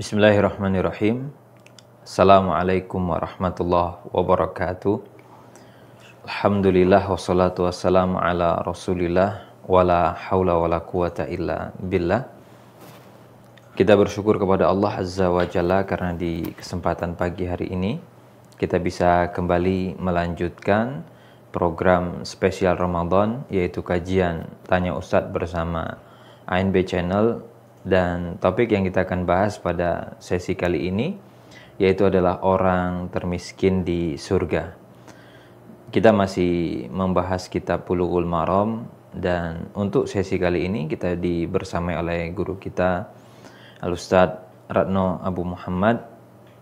Bismillahirrahmanirrahim. Assalamualaikum warahmatullahi wabarakatuh. Alhamdulillah wassalatu wassalamu ala rasulillah wala haula wala quwata illa billah. Kita bersyukur kepada Allah Azza wa Jalla karena di kesempatan pagi hari ini kita bisa kembali melanjutkan program spesial Ramadan yaitu kajian Tanya Ustadz bersama ANB Channel dan topik yang kita akan bahas pada sesi kali ini yaitu adalah orang termiskin di surga. Kita masih membahas kitab Bulughul Maram dan untuk sesi kali ini kita dibersamai oleh guru kita Al Ustadz Ratno Abu Muhammad.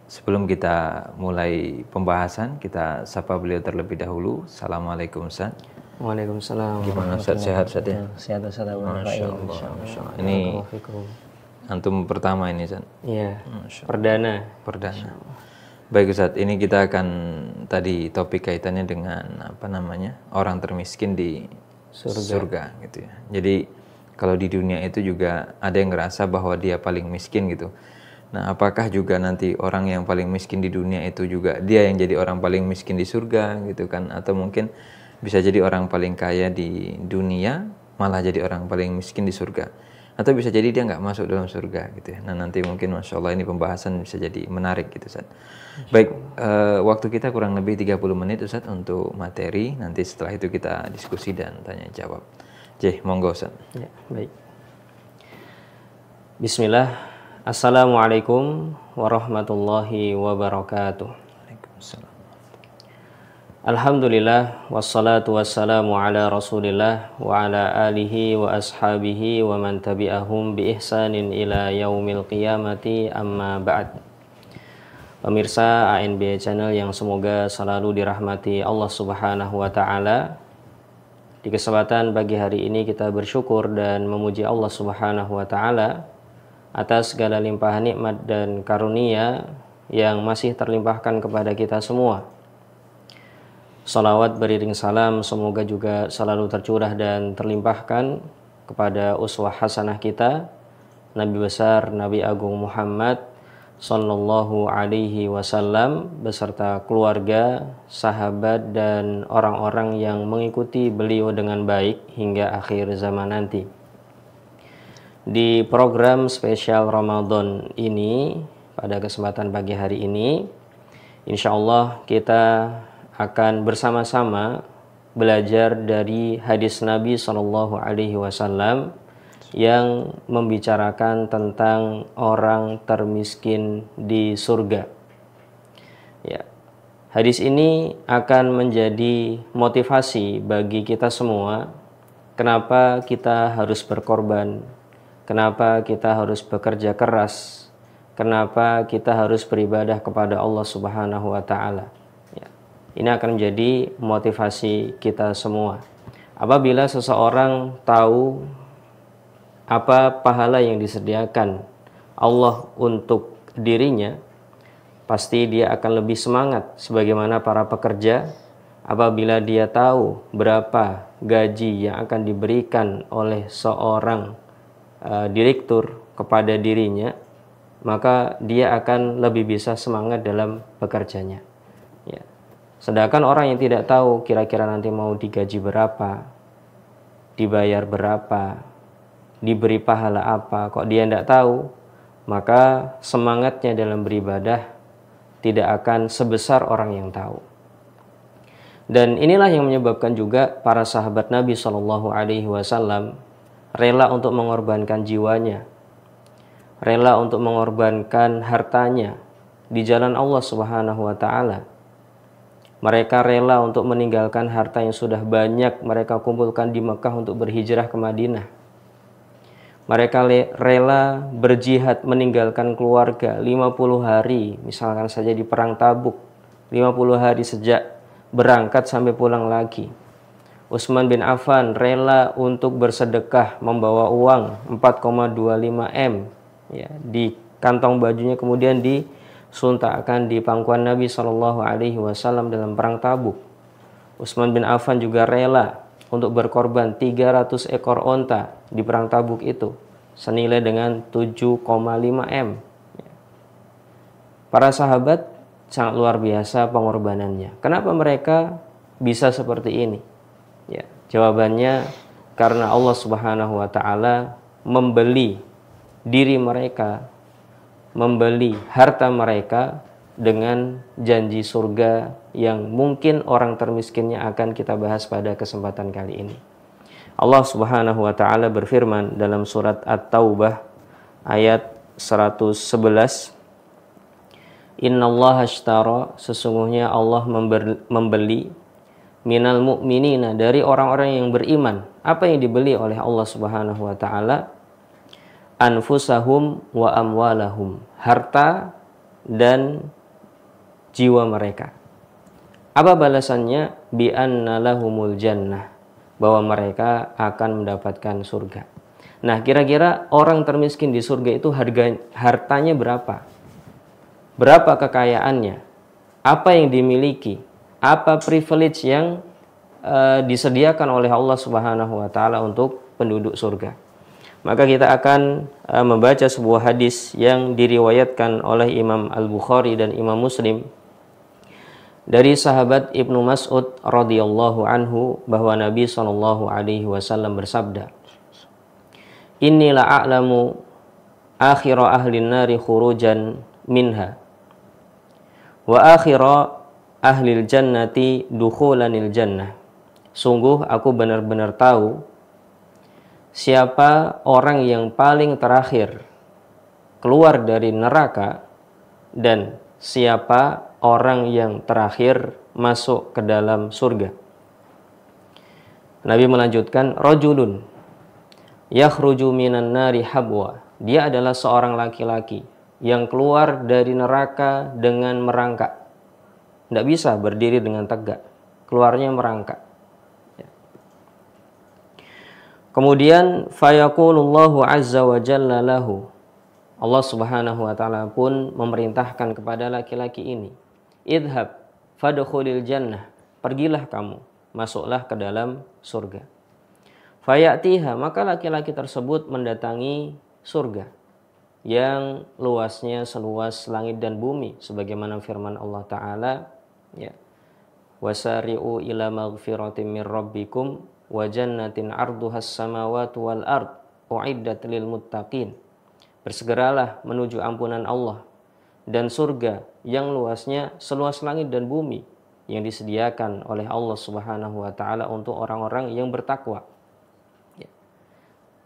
Sebelum kita mulai pembahasan, kita sapa beliau terlebih dahulu. Assalamualaikum Ustaz. Waalaikumsalam. Gimana ya? sehat Sehat sehat ya? Sehat sehat. Masya Allah. Ini antum pertama ini Ustaz. Iya. Perdana. Perdana. Baik Ustaz, ini kita akan tadi topik kaitannya dengan apa namanya? Orang termiskin di surga, surga gitu ya. Jadi kalau di dunia itu juga ada yang ngerasa bahwa dia paling miskin gitu. Nah, apakah juga nanti orang yang paling miskin di dunia itu juga dia yang jadi orang paling miskin di surga gitu kan? Atau mungkin bisa jadi orang paling kaya di dunia malah jadi orang paling miskin di surga atau bisa jadi dia nggak masuk dalam surga gitu ya. Nah nanti mungkin masya Allah ini pembahasan bisa jadi menarik gitu Ustaz. Baik uh, waktu kita kurang lebih 30 menit Ustaz untuk materi. Nanti setelah itu kita diskusi dan tanya jawab. Jeh monggo Ustaz. Ya, baik. Bismillah. Assalamualaikum warahmatullahi wabarakatuh. Waalaikumsalam. Alhamdulillah wassalatu wassalamu ala Rasulillah wa ala alihi wa ashabihi wa man tabi'ahum bi ihsanin ila yaumil qiyamati amma ba'd. Pemirsa ANB Channel yang semoga selalu dirahmati Allah Subhanahu wa taala. Di kesempatan pagi hari ini kita bersyukur dan memuji Allah Subhanahu wa taala atas segala limpahan nikmat dan karunia yang masih terlimpahkan kepada kita semua Salawat beriring salam semoga juga selalu tercurah dan terlimpahkan kepada uswah hasanah kita Nabi besar Nabi Agung Muhammad Sallallahu Alaihi Wasallam beserta keluarga, sahabat dan orang-orang yang mengikuti beliau dengan baik hingga akhir zaman nanti. Di program spesial Ramadan ini pada kesempatan pagi hari ini, insya Allah kita akan bersama-sama belajar dari hadis Nabi Shallallahu Alaihi Wasallam yang membicarakan tentang orang termiskin di surga. Ya, hadis ini akan menjadi motivasi bagi kita semua. Kenapa kita harus berkorban? Kenapa kita harus bekerja keras? Kenapa kita harus beribadah kepada Allah Subhanahu wa Ta'ala? Ini akan menjadi motivasi kita semua. Apabila seseorang tahu apa pahala yang disediakan Allah untuk dirinya, pasti dia akan lebih semangat sebagaimana para pekerja apabila dia tahu berapa gaji yang akan diberikan oleh seorang uh, direktur kepada dirinya maka dia akan lebih bisa semangat dalam bekerjanya ya Sedangkan orang yang tidak tahu kira-kira nanti mau digaji berapa, dibayar berapa, diberi pahala apa, kok dia tidak tahu, maka semangatnya dalam beribadah tidak akan sebesar orang yang tahu. Dan inilah yang menyebabkan juga para sahabat Nabi Shallallahu Alaihi Wasallam rela untuk mengorbankan jiwanya, rela untuk mengorbankan hartanya di jalan Allah Subhanahu Wa Taala mereka rela untuk meninggalkan harta yang sudah banyak mereka kumpulkan di Mekah untuk berhijrah ke Madinah. Mereka rela berjihad meninggalkan keluarga 50 hari, misalkan saja di perang Tabuk, 50 hari sejak berangkat sampai pulang lagi. Utsman bin Affan rela untuk bersedekah membawa uang 4,25 M ya, di kantong bajunya kemudian di suntakan di pangkuan Nabi Shallallahu Alaihi Wasallam dalam perang Tabuk. Utsman bin Affan juga rela untuk berkorban 300 ekor onta di perang Tabuk itu, senilai dengan 7,5 m. Para sahabat sangat luar biasa pengorbanannya. Kenapa mereka bisa seperti ini? Ya, jawabannya karena Allah Subhanahu wa taala membeli diri mereka membeli harta mereka dengan janji surga yang mungkin orang termiskinnya akan kita bahas pada kesempatan kali ini. Allah Subhanahu wa taala berfirman dalam surat At-Taubah ayat 111 inna allah ashtara sesungguhnya Allah membeli minal mu'minina dari orang-orang yang beriman. Apa yang dibeli oleh Allah Subhanahu wa taala? anfusahum wa amwalahum, harta dan jiwa mereka. Apa balasannya? Bi lahumul jannah, bahwa mereka akan mendapatkan surga. Nah, kira-kira orang termiskin di surga itu harga hartanya berapa? Berapa kekayaannya? Apa yang dimiliki? Apa privilege yang uh, disediakan oleh Allah Subhanahu wa taala untuk penduduk surga? maka kita akan uh, membaca sebuah hadis yang diriwayatkan oleh Imam Al-Bukhari dan Imam Muslim dari sahabat Ibnu Mas'ud radhiyallahu anhu bahwa Nabi Shallallahu alaihi wasallam bersabda Innila a'lamu akhir ahli nari khurujan minha wa akhir ahli jannati dukhulanil jannah Sungguh aku benar-benar tahu siapa orang yang paling terakhir keluar dari neraka dan siapa orang yang terakhir masuk ke dalam surga. Nabi melanjutkan rajulun yakhruju minan nari habwa. Dia adalah seorang laki-laki yang keluar dari neraka dengan merangkak. Tidak bisa berdiri dengan tegak, keluarnya merangkak. Kemudian fayakulullahu azza wa jalla lahu. Allah Subhanahu wa taala pun memerintahkan kepada laki-laki ini, "Idhab fadkhulil jannah." Pergilah kamu, masuklah ke dalam surga. Fayatiha, maka laki-laki tersebut mendatangi surga yang luasnya seluas langit dan bumi sebagaimana firman Allah taala ya wasari'u ila magfiratin min rabbikum wa jannatin arduhas samawati wal ard uiddat lil muttaqin. Bersegeralah menuju ampunan Allah dan surga yang luasnya seluas langit dan bumi yang disediakan oleh Allah Subhanahu wa taala untuk orang-orang yang bertakwa. Ya.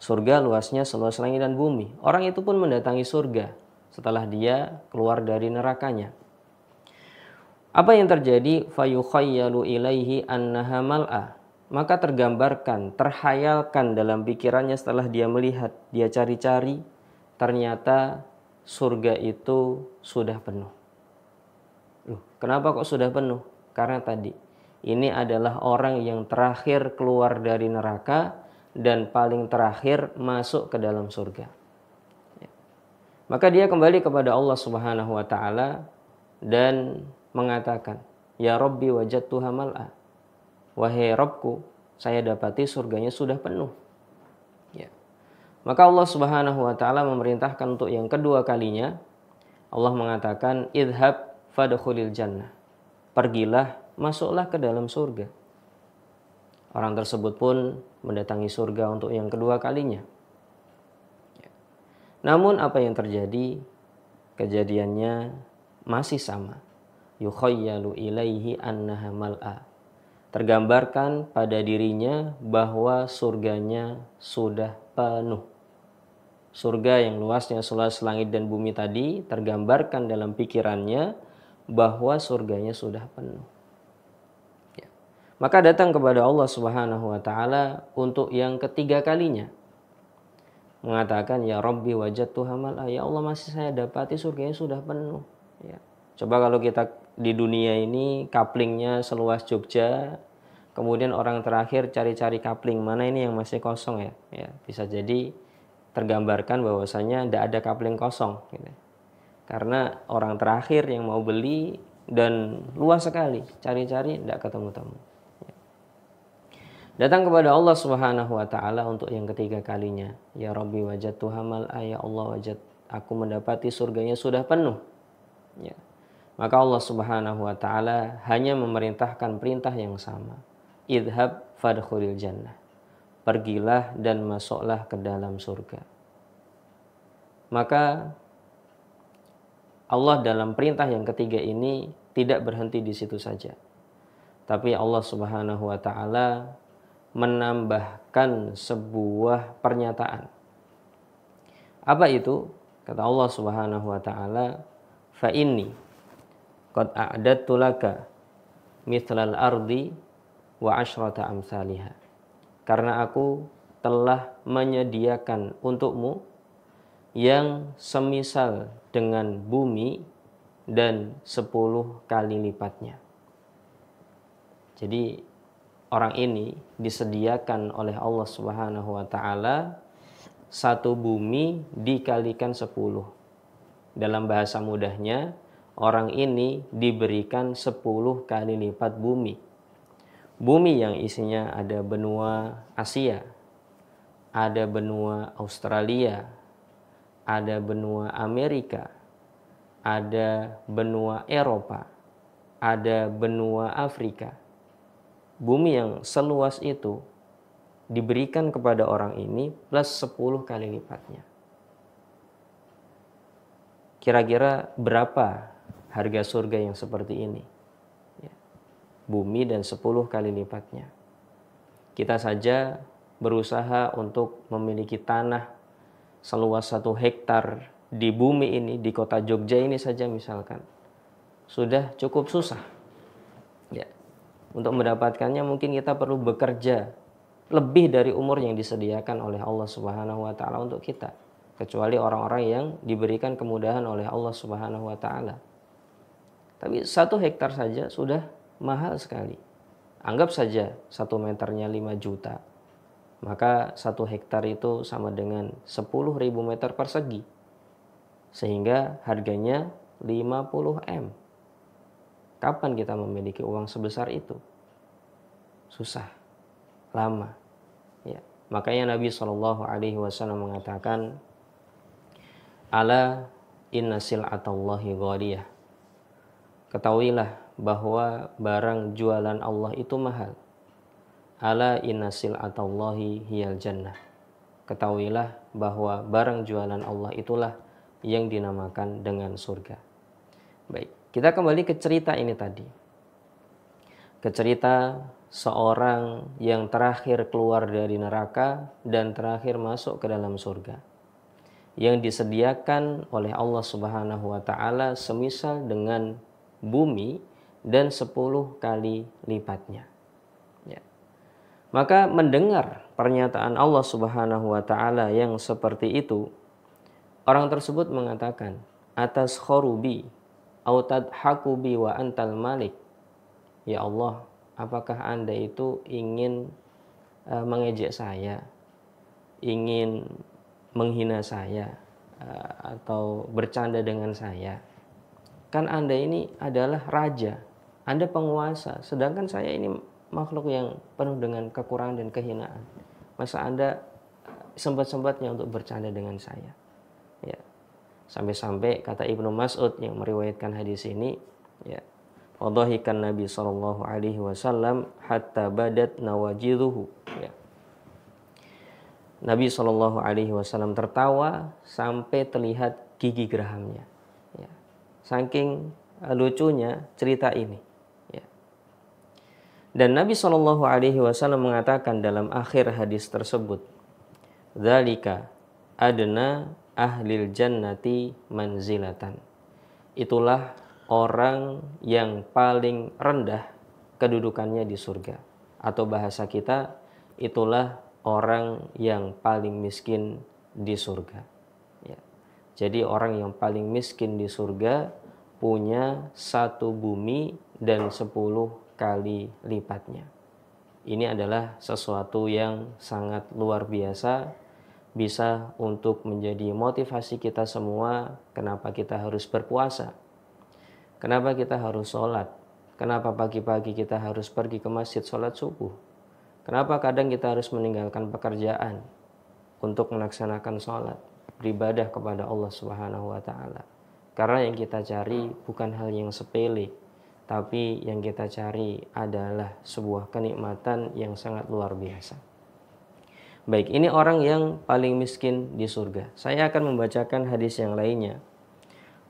Surga luasnya seluas langit dan bumi. Orang itu pun mendatangi surga setelah dia keluar dari nerakanya. Apa yang terjadi? Fayukhayyalu ilaihi annaha mal'a maka tergambarkan, terhayalkan dalam pikirannya setelah dia melihat, dia cari-cari, ternyata surga itu sudah penuh. Loh, kenapa kok sudah penuh? Karena tadi ini adalah orang yang terakhir keluar dari neraka dan paling terakhir masuk ke dalam surga. Ya. Maka dia kembali kepada Allah Subhanahu wa taala dan mengatakan, "Ya Rabbi Tuhan mal'a." wahai Robku, saya dapati surganya sudah penuh. Ya. Maka Allah Subhanahu wa taala memerintahkan untuk yang kedua kalinya Allah mengatakan idhab fadkhulil jannah. Pergilah, masuklah ke dalam surga. Orang tersebut pun mendatangi surga untuk yang kedua kalinya. Ya. Namun apa yang terjadi? Kejadiannya masih sama. Yukhayyalu ilaihi annaha mal'a tergambarkan pada dirinya bahwa surganya sudah penuh. Surga yang luasnya seluas langit dan bumi tadi tergambarkan dalam pikirannya bahwa surganya sudah penuh. Ya. Maka datang kepada Allah Subhanahu wa taala untuk yang ketiga kalinya mengatakan ya Robbi wajat Tuhan ya Allah masih saya dapati surganya sudah penuh. Ya. Coba kalau kita di dunia ini kaplingnya seluas Jogja kemudian orang terakhir cari-cari kapling mana ini yang masih kosong ya ya bisa jadi tergambarkan bahwasanya tidak ada kapling kosong gitu. karena orang terakhir yang mau beli dan luas sekali cari-cari tidak ketemu-temu datang kepada Allah Subhanahu wa taala untuk yang ketiga kalinya ya Rabbi wajat tuhamal ya Allah wajat aku mendapati surganya sudah penuh ya maka Allah Subhanahu wa taala hanya memerintahkan perintah yang sama. Idhab fadkhulil jannah. Pergilah dan masuklah ke dalam surga. Maka Allah dalam perintah yang ketiga ini tidak berhenti di situ saja. Tapi Allah Subhanahu wa taala menambahkan sebuah pernyataan. Apa itu? Kata Allah Subhanahu wa taala, "Fa inni Qad a'dattu laka mithlal ardi wa ashrata amsalihah karena aku telah menyediakan untukmu yang semisal dengan bumi dan sepuluh kali lipatnya. Jadi orang ini disediakan oleh Allah Subhanahu wa taala satu bumi dikalikan sepuluh. Dalam bahasa mudahnya orang ini diberikan 10 kali lipat bumi. Bumi yang isinya ada benua Asia, ada benua Australia, ada benua Amerika, ada benua Eropa, ada benua Afrika. Bumi yang seluas itu diberikan kepada orang ini plus 10 kali lipatnya. Kira-kira berapa harga surga yang seperti ini. Ya. Bumi dan sepuluh kali lipatnya. Kita saja berusaha untuk memiliki tanah seluas satu hektar di bumi ini, di kota Jogja ini saja misalkan. Sudah cukup susah. Ya. Untuk mendapatkannya mungkin kita perlu bekerja lebih dari umur yang disediakan oleh Allah Subhanahu wa taala untuk kita kecuali orang-orang yang diberikan kemudahan oleh Allah Subhanahu wa taala. Tapi satu hektar saja sudah mahal sekali. Anggap saja satu meternya 5 juta. Maka satu hektar itu sama dengan ribu meter persegi. Sehingga harganya 50 M. Kapan kita memiliki uang sebesar itu? Susah, lama. Ya. Makanya Nabi Shallallahu Alaihi Wasallam mengatakan, "Ala inna sil'atallahi ghaliyah." Ketahuilah bahwa barang jualan Allah itu mahal. Ala inna sil'atallahi hiyal jannah. Ketahuilah bahwa barang jualan Allah itulah yang dinamakan dengan surga. Baik, kita kembali ke cerita ini tadi. Ke cerita seorang yang terakhir keluar dari neraka dan terakhir masuk ke dalam surga yang disediakan oleh Allah Subhanahu wa taala semisal dengan bumi dan sepuluh kali lipatnya. Ya. Maka mendengar pernyataan Allah Subhanahu wa taala yang seperti itu, orang tersebut mengatakan, "Atas khurubi, autad hakubi wa antal malik." Ya Allah, apakah Anda itu ingin uh, mengejek saya? Ingin menghina saya uh, atau bercanda dengan saya? kan Anda ini adalah raja, Anda penguasa, sedangkan saya ini makhluk yang penuh dengan kekurangan dan kehinaan. Masa Anda eh, sempat-sempatnya untuk bercanda dengan saya? Ya. Sampai-sampai kata Ibnu Mas'ud yang meriwayatkan hadis ini, ya. Fadhahikan Nabi Shallallahu alaihi wasallam hatta badat nawajiruhu. ya. Nabi Shallallahu Alaihi Wasallam tertawa sampai terlihat gigi gerahamnya saking eh, lucunya cerita ini. Ya. Dan Nabi Shallallahu Alaihi Wasallam mengatakan dalam akhir hadis tersebut, "Dalika adna ahlil jannati manzilatan." Itulah orang yang paling rendah kedudukannya di surga. Atau bahasa kita, itulah orang yang paling miskin di surga. Jadi orang yang paling miskin di surga punya satu bumi dan sepuluh kali lipatnya. Ini adalah sesuatu yang sangat luar biasa bisa untuk menjadi motivasi kita semua kenapa kita harus berpuasa. Kenapa kita harus sholat? Kenapa pagi-pagi kita harus pergi ke masjid sholat subuh? Kenapa kadang kita harus meninggalkan pekerjaan untuk melaksanakan sholat? beribadah kepada Allah Subhanahu wa taala. Karena yang kita cari bukan hal yang sepele, tapi yang kita cari adalah sebuah kenikmatan yang sangat luar biasa. Baik, ini orang yang paling miskin di surga. Saya akan membacakan hadis yang lainnya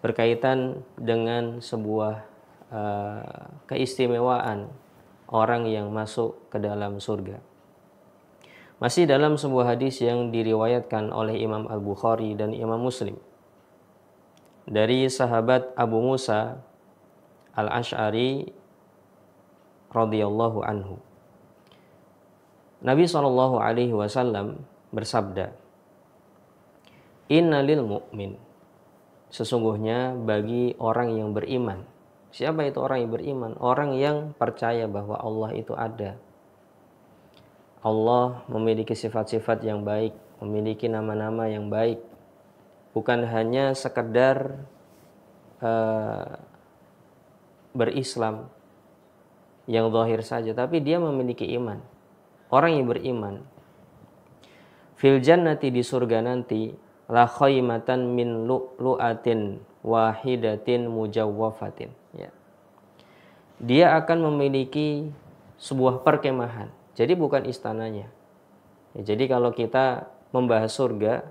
berkaitan dengan sebuah uh, keistimewaan orang yang masuk ke dalam surga. Masih dalam sebuah hadis yang diriwayatkan oleh Imam Al-Bukhari dan Imam Muslim. Dari sahabat Abu Musa Al-Ash'ari radhiyallahu anhu. Nabi Shallallahu alaihi wasallam bersabda, lil mu'min." Sesungguhnya bagi orang yang beriman. Siapa itu orang yang beriman? Orang yang percaya bahwa Allah itu ada, Allah memiliki sifat-sifat yang baik, memiliki nama-nama yang baik. Bukan hanya sekedar uh, berislam yang zahir saja, tapi dia memiliki iman. Orang yang beriman. Fil jannati di surga nanti la khaymatan min lu'atin, wahidatin mujawwafatin. Ya. Dia akan memiliki sebuah perkemahan jadi bukan istananya. Ya, jadi kalau kita membahas surga,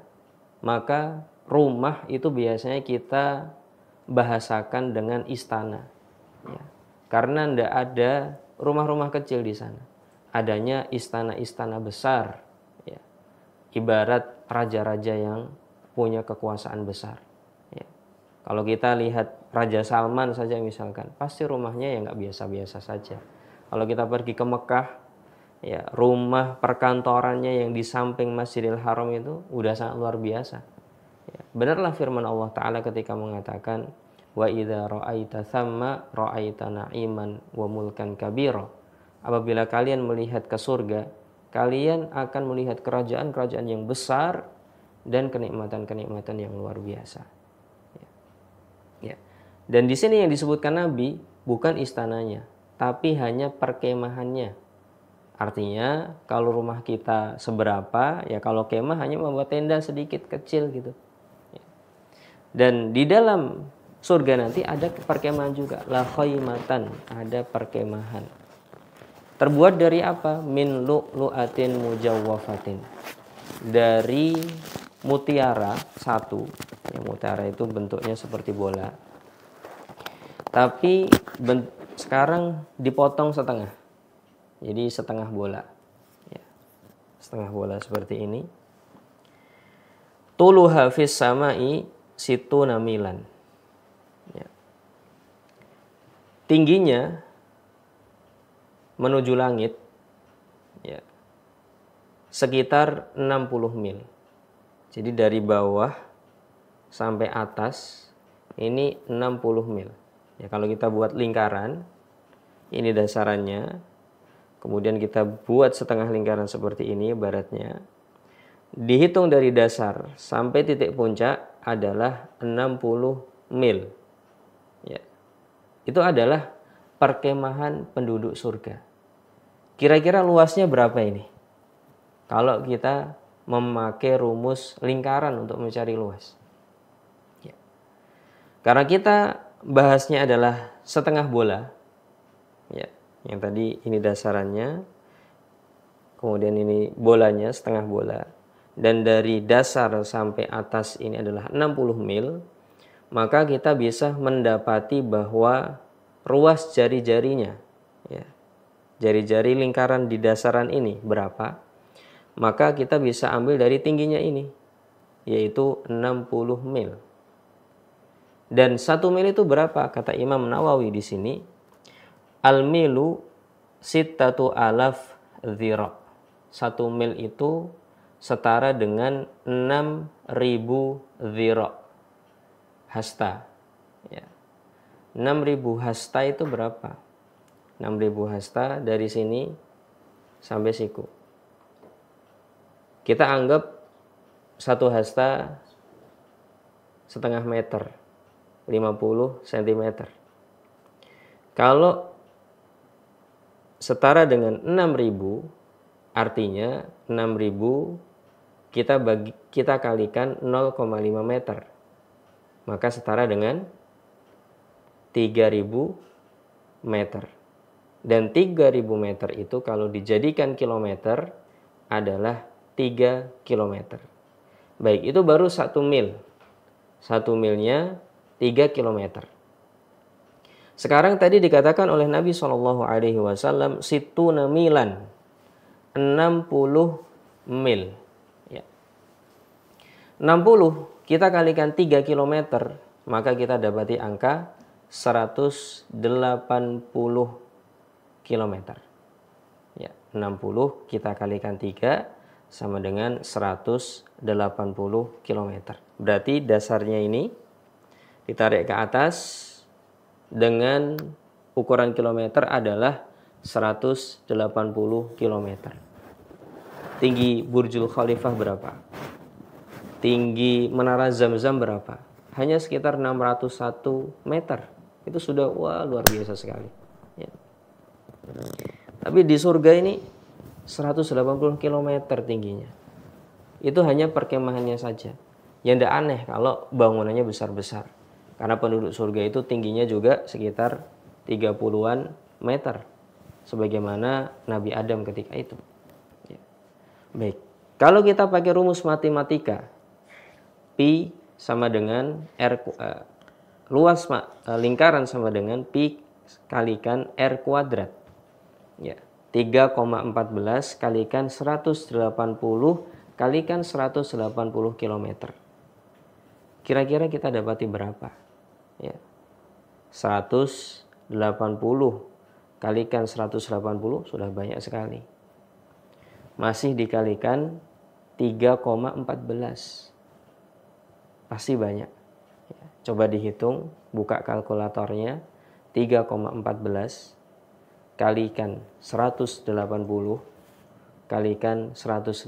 maka rumah itu biasanya kita bahasakan dengan istana. Ya. Karena tidak ada rumah-rumah kecil di sana. Adanya istana-istana besar. Ya. Ibarat raja-raja yang punya kekuasaan besar. Ya. Kalau kita lihat Raja Salman saja misalkan, pasti rumahnya ya nggak biasa-biasa saja. Kalau kita pergi ke Mekah, ya rumah perkantorannya yang di samping Masjidil Haram itu udah sangat luar biasa. Ya, benarlah firman Allah Taala ketika mengatakan wa idza ra'aita thamma ra'aita na'iman wa mulkan kabira. Apabila kalian melihat ke surga, kalian akan melihat kerajaan-kerajaan yang besar dan kenikmatan-kenikmatan yang luar biasa. Ya. ya. Dan di sini yang disebutkan Nabi bukan istananya, tapi hanya perkemahannya Artinya kalau rumah kita seberapa, ya kalau kemah hanya membuat tenda sedikit kecil gitu. Dan di dalam surga nanti ada perkemahan juga. La khaymatan, ada perkemahan. Terbuat dari apa? Min lu'lu'atin mujawwafatin. Dari mutiara satu. Ya, mutiara itu bentuknya seperti bola. Tapi sekarang dipotong setengah jadi setengah bola ya. setengah bola seperti ini tulu hafiz samai situ namilan ya. tingginya menuju langit ya sekitar 60 mil. Jadi dari bawah sampai atas ini 60 mil. Ya kalau kita buat lingkaran ini dasarannya Kemudian kita buat setengah lingkaran seperti ini baratnya. Dihitung dari dasar sampai titik puncak adalah 60 mil. Ya. Itu adalah perkemahan penduduk surga. Kira-kira luasnya berapa ini? Kalau kita memakai rumus lingkaran untuk mencari luas. Ya. Karena kita bahasnya adalah setengah bola. Ya yang tadi ini dasarannya kemudian ini bolanya setengah bola dan dari dasar sampai atas ini adalah 60 mil maka kita bisa mendapati bahwa ruas jari-jarinya ya, jari-jari lingkaran di dasaran ini berapa maka kita bisa ambil dari tingginya ini yaitu 60 mil dan satu mil itu berapa kata Imam Nawawi di sini Al-milu sitatu alaf zirok. Satu mil itu setara dengan enam ribu zirok Hasta. Ya. ribu hasta itu berapa? Enam ribu hasta dari sini sampai siku. Kita anggap satu hasta setengah meter, 50 cm. Kalau setara dengan 6000 artinya 6000 kita bagi kita kalikan 0,5 meter. Maka setara dengan 3000 meter. Dan 3000 meter itu kalau dijadikan kilometer adalah 3 kilometer. Baik, itu baru 1 mil. 1 milnya 3 kilometer. Sekarang tadi dikatakan oleh Nabi Shallallahu Alaihi Wasallam situ milan 60 mil. Ya. 60 kita kalikan 3 km maka kita dapati angka 180 km. Ya, 60 kita kalikan 3 sama dengan 180 km. Berarti dasarnya ini ditarik ke atas dengan ukuran kilometer adalah 180 km. Tinggi Burjul Khalifah berapa? Tinggi Menara Zamzam berapa? Hanya sekitar 601 meter. Itu sudah wah luar biasa sekali. Ya. Tapi di surga ini 180 km tingginya. Itu hanya perkemahannya saja. Yang tidak aneh kalau bangunannya besar-besar karena penduduk surga itu tingginya juga sekitar 30-an meter. Sebagaimana Nabi Adam ketika itu. Ya. Baik. Kalau kita pakai rumus matematika, pi sama dengan r uh, luas uh, lingkaran sama dengan pi kalikan r kuadrat. Ya. 3,14 kalikan 180 kalikan 180 km. Kira-kira kita dapati berapa? ya. 180 kalikan 180 sudah banyak sekali. Masih dikalikan 3,14. Pasti banyak. Ya. Coba dihitung, buka kalkulatornya. 3,14 kalikan 180 kalikan 180.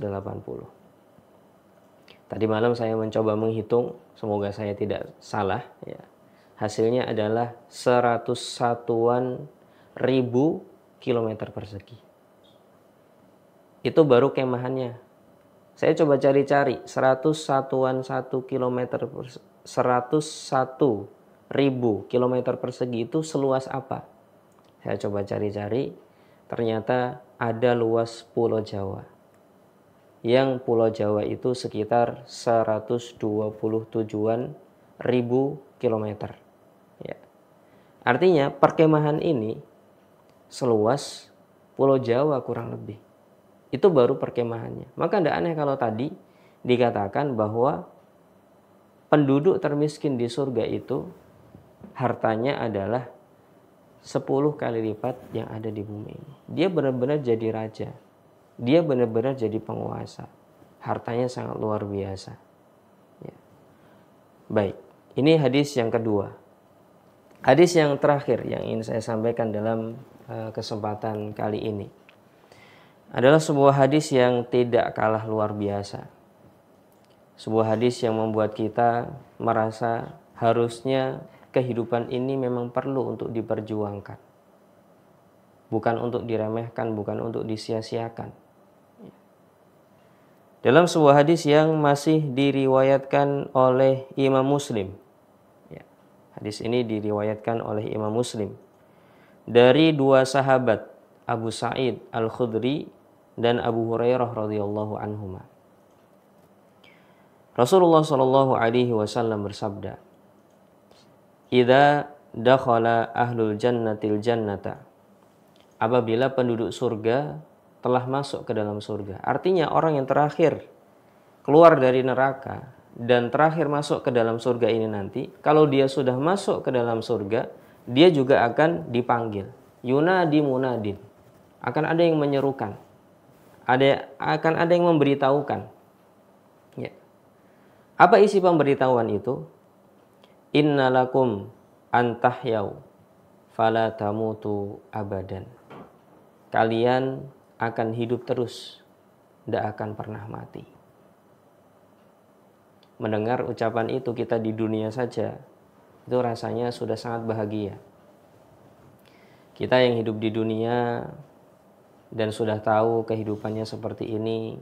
Tadi malam saya mencoba menghitung, semoga saya tidak salah ya hasilnya adalah 100 satuan ribu kilometer persegi. Itu baru kemahannya. Saya coba cari-cari 100 satuan 1 kilometer 101 ribu kilometer persegi itu seluas apa? Saya coba cari-cari, ternyata ada luas Pulau Jawa. Yang Pulau Jawa itu sekitar 127 ribu kilometer. Artinya perkemahan ini seluas Pulau Jawa kurang lebih. Itu baru perkemahannya. Maka tidak aneh kalau tadi dikatakan bahwa penduduk termiskin di surga itu hartanya adalah 10 kali lipat yang ada di bumi ini. Dia benar-benar jadi raja. Dia benar-benar jadi penguasa. Hartanya sangat luar biasa. Ya. Baik, ini hadis yang kedua. Hadis yang terakhir yang ingin saya sampaikan dalam eh, kesempatan kali ini adalah sebuah hadis yang tidak kalah luar biasa. Sebuah hadis yang membuat kita merasa harusnya kehidupan ini memang perlu untuk diperjuangkan. Bukan untuk diremehkan, bukan untuk disia-siakan. Dalam sebuah hadis yang masih diriwayatkan oleh Imam Muslim Hadis ini diriwayatkan oleh Imam Muslim. Dari dua sahabat, Abu Sa'id Al-Khudri dan Abu Hurairah radhiyallahu anhuma. Rasulullah shallallahu alaihi wasallam bersabda, "Idza dakhala ahlul jannatil jannata." Apabila penduduk surga telah masuk ke dalam surga. Artinya orang yang terakhir keluar dari neraka dan terakhir masuk ke dalam surga ini nanti, kalau dia sudah masuk ke dalam surga, dia juga akan dipanggil. Yunadi munadin. Akan ada yang menyerukan. Ada akan ada yang memberitahukan. Ya. Apa isi pemberitahuan itu? Innalakum antahyau fala tamutu abadan. Kalian akan hidup terus, tidak akan pernah mati mendengar ucapan itu kita di dunia saja itu rasanya sudah sangat bahagia kita yang hidup di dunia dan sudah tahu kehidupannya seperti ini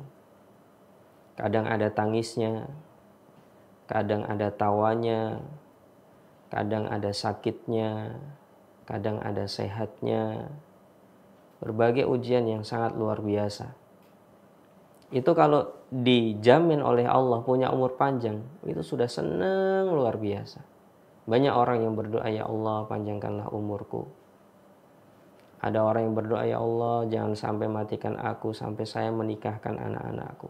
kadang ada tangisnya kadang ada tawanya kadang ada sakitnya kadang ada sehatnya berbagai ujian yang sangat luar biasa itu kalau dijamin oleh Allah punya umur panjang itu sudah seneng luar biasa banyak orang yang berdoa ya Allah panjangkanlah umurku ada orang yang berdoa ya Allah jangan sampai matikan aku sampai saya menikahkan anak-anakku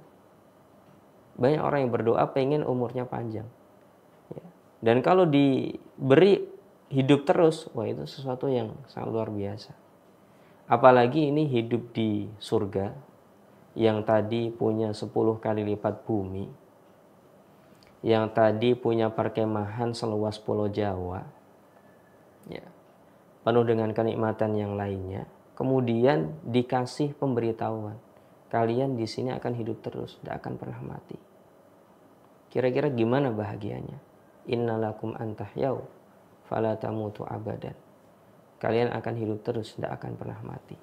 banyak orang yang berdoa pengen umurnya panjang ya. dan kalau diberi hidup terus wah itu sesuatu yang sangat luar biasa apalagi ini hidup di surga yang tadi punya 10 kali lipat bumi, yang tadi punya perkemahan seluas pulau Jawa, ya, penuh dengan kenikmatan yang lainnya, kemudian dikasih pemberitahuan, kalian di sini akan hidup terus, tidak akan pernah mati. Kira-kira gimana bahagianya? Innalakum antahyau, falatamutu abadan. Kalian akan hidup terus, tidak akan pernah mati.